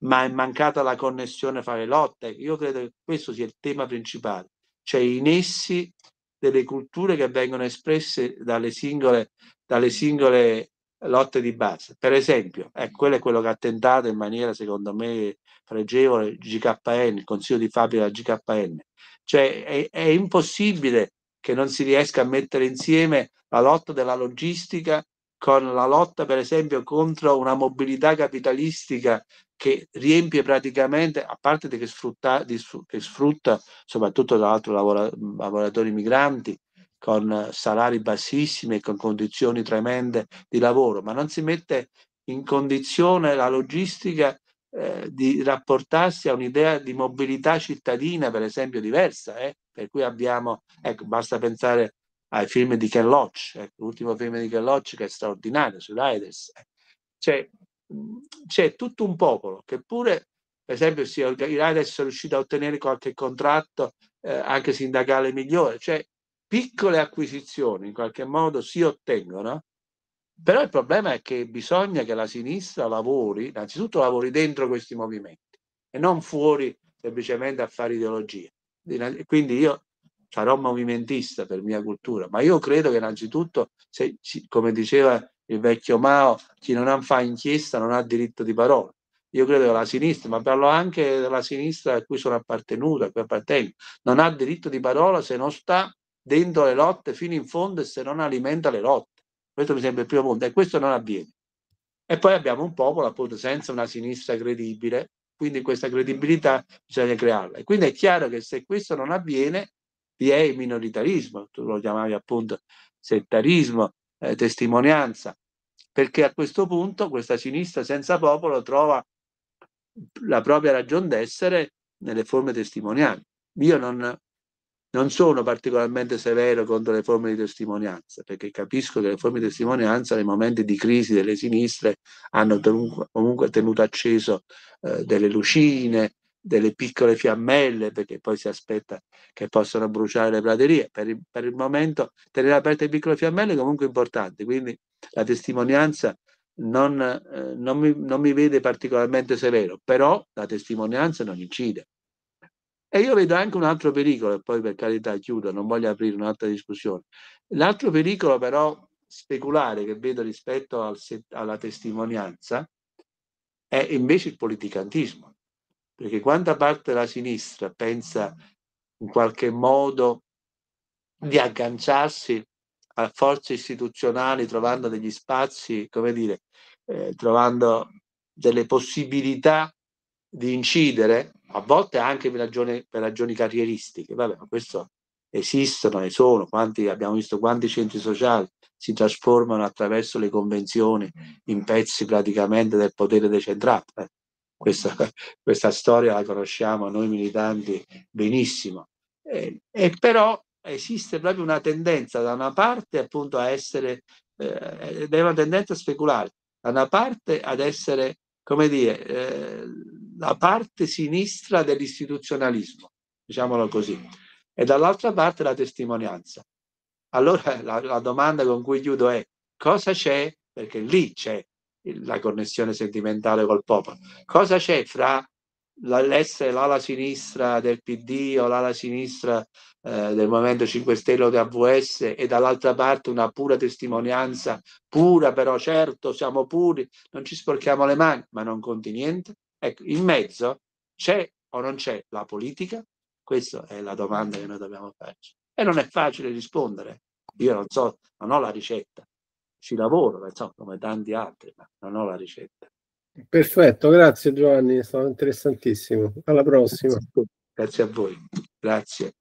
ma è mancata la connessione fra le lotte. Io credo che questo sia il tema principale, cioè i nessi delle culture che vengono espresse dalle singole, dalle singole lotte di base. Per esempio, eh, quello è quello che ha tentato in maniera, secondo me, pregevole GKN, il consiglio di fabbrica GKN. Cioè è, è, impossibile che non si riesca a mettere insieme la lotta della logistica con la lotta, per esempio, contro una mobilità capitalistica che riempie praticamente, a parte che sfrutta, di, che sfrutta soprattutto tra l'altro lavora, lavoratori migranti, con salari bassissimi e con condizioni tremende di lavoro, ma non si mette in condizione la logistica eh, di rapportarsi a un'idea di mobilità cittadina, per esempio, diversa. Eh? Per cui abbiamo, ecco, basta pensare ai film di Ken Loach, eh? l'ultimo film di Ken Loach che è straordinario, su Riders. Eh. C'è, c'è tutto un popolo che pure, per esempio, si, i Riders sono riusciti a ottenere qualche contratto eh, anche sindacale migliore, cioè piccole acquisizioni in qualche modo si ottengono, però il problema è che bisogna che la sinistra lavori, innanzitutto lavori dentro questi movimenti e non fuori semplicemente a fare ideologia. Quindi io sarò movimentista per mia cultura, ma io credo che innanzitutto, se, come diceva il vecchio Mao, chi non fa inchiesta non ha diritto di parola. Io credo che la sinistra, ma parlo anche della sinistra a cui sono appartenuto, a cui appartengo, non ha diritto di parola se non sta dentro le lotte fino in fondo e se non alimenta le lotte. Questo mi sembra il primo punto e questo non avviene. E poi abbiamo un popolo appunto senza una sinistra credibile, quindi questa credibilità bisogna crearla. E quindi è chiaro che se questo non avviene vi è il minoritarismo, tu lo chiamavi appunto settarismo, eh, testimonianza, perché a questo punto questa sinistra senza popolo trova la propria ragion d'essere nelle forme testimoniali. Io non, non sono particolarmente severo contro le forme di testimonianza, perché capisco che le forme di testimonianza nei momenti di crisi delle sinistre hanno tenuto, comunque tenuto acceso eh, delle lucine, delle piccole fiammelle, perché poi si aspetta che possano bruciare le praterie. Per il, per il momento tenere aperte le piccole fiammelle è comunque importante, quindi la testimonianza non, eh, non, mi, non mi vede particolarmente severo, però la testimonianza non incide e io vedo anche un altro pericolo, e poi per carità chiudo, non voglio aprire un'altra discussione. L'altro pericolo però speculare che vedo rispetto al, alla testimonianza è invece il politicantismo, perché quanta parte della sinistra pensa in qualche modo di agganciarsi a forze istituzionali trovando degli spazi, come dire, eh, trovando delle possibilità di incidere a volte anche per ragioni, per ragioni carrieristiche, vabbè, ma questo esistono e sono, quanti, abbiamo visto quanti centri sociali si trasformano attraverso le convenzioni in pezzi praticamente del potere decentrato. Eh, questa, questa, storia la conosciamo noi militanti benissimo, e, e però esiste proprio una tendenza da una parte appunto a essere, eh, è una tendenza speculare, da una parte ad essere, come dire, eh, la parte sinistra dell'istituzionalismo, diciamolo così, e dall'altra parte la testimonianza. Allora la, la domanda con cui chiudo è cosa c'è, perché lì c'è la connessione sentimentale col popolo, cosa c'è fra l'essere l'ala sinistra del PD o l'ala sinistra eh, del Movimento 5 Stelle o di AVS e dall'altra parte una pura testimonianza, pura però certo, siamo puri, non ci sporchiamo le mani, ma non conti niente. Ecco, in mezzo c'è o non c'è la politica? Questa è la domanda che noi dobbiamo farci. E non è facile rispondere. Io non so, non ho la ricetta. Ci lavoro, insomma, come tanti altri, ma non ho la ricetta. Perfetto, grazie Giovanni, è stato interessantissimo. Alla prossima. Grazie a voi. Grazie.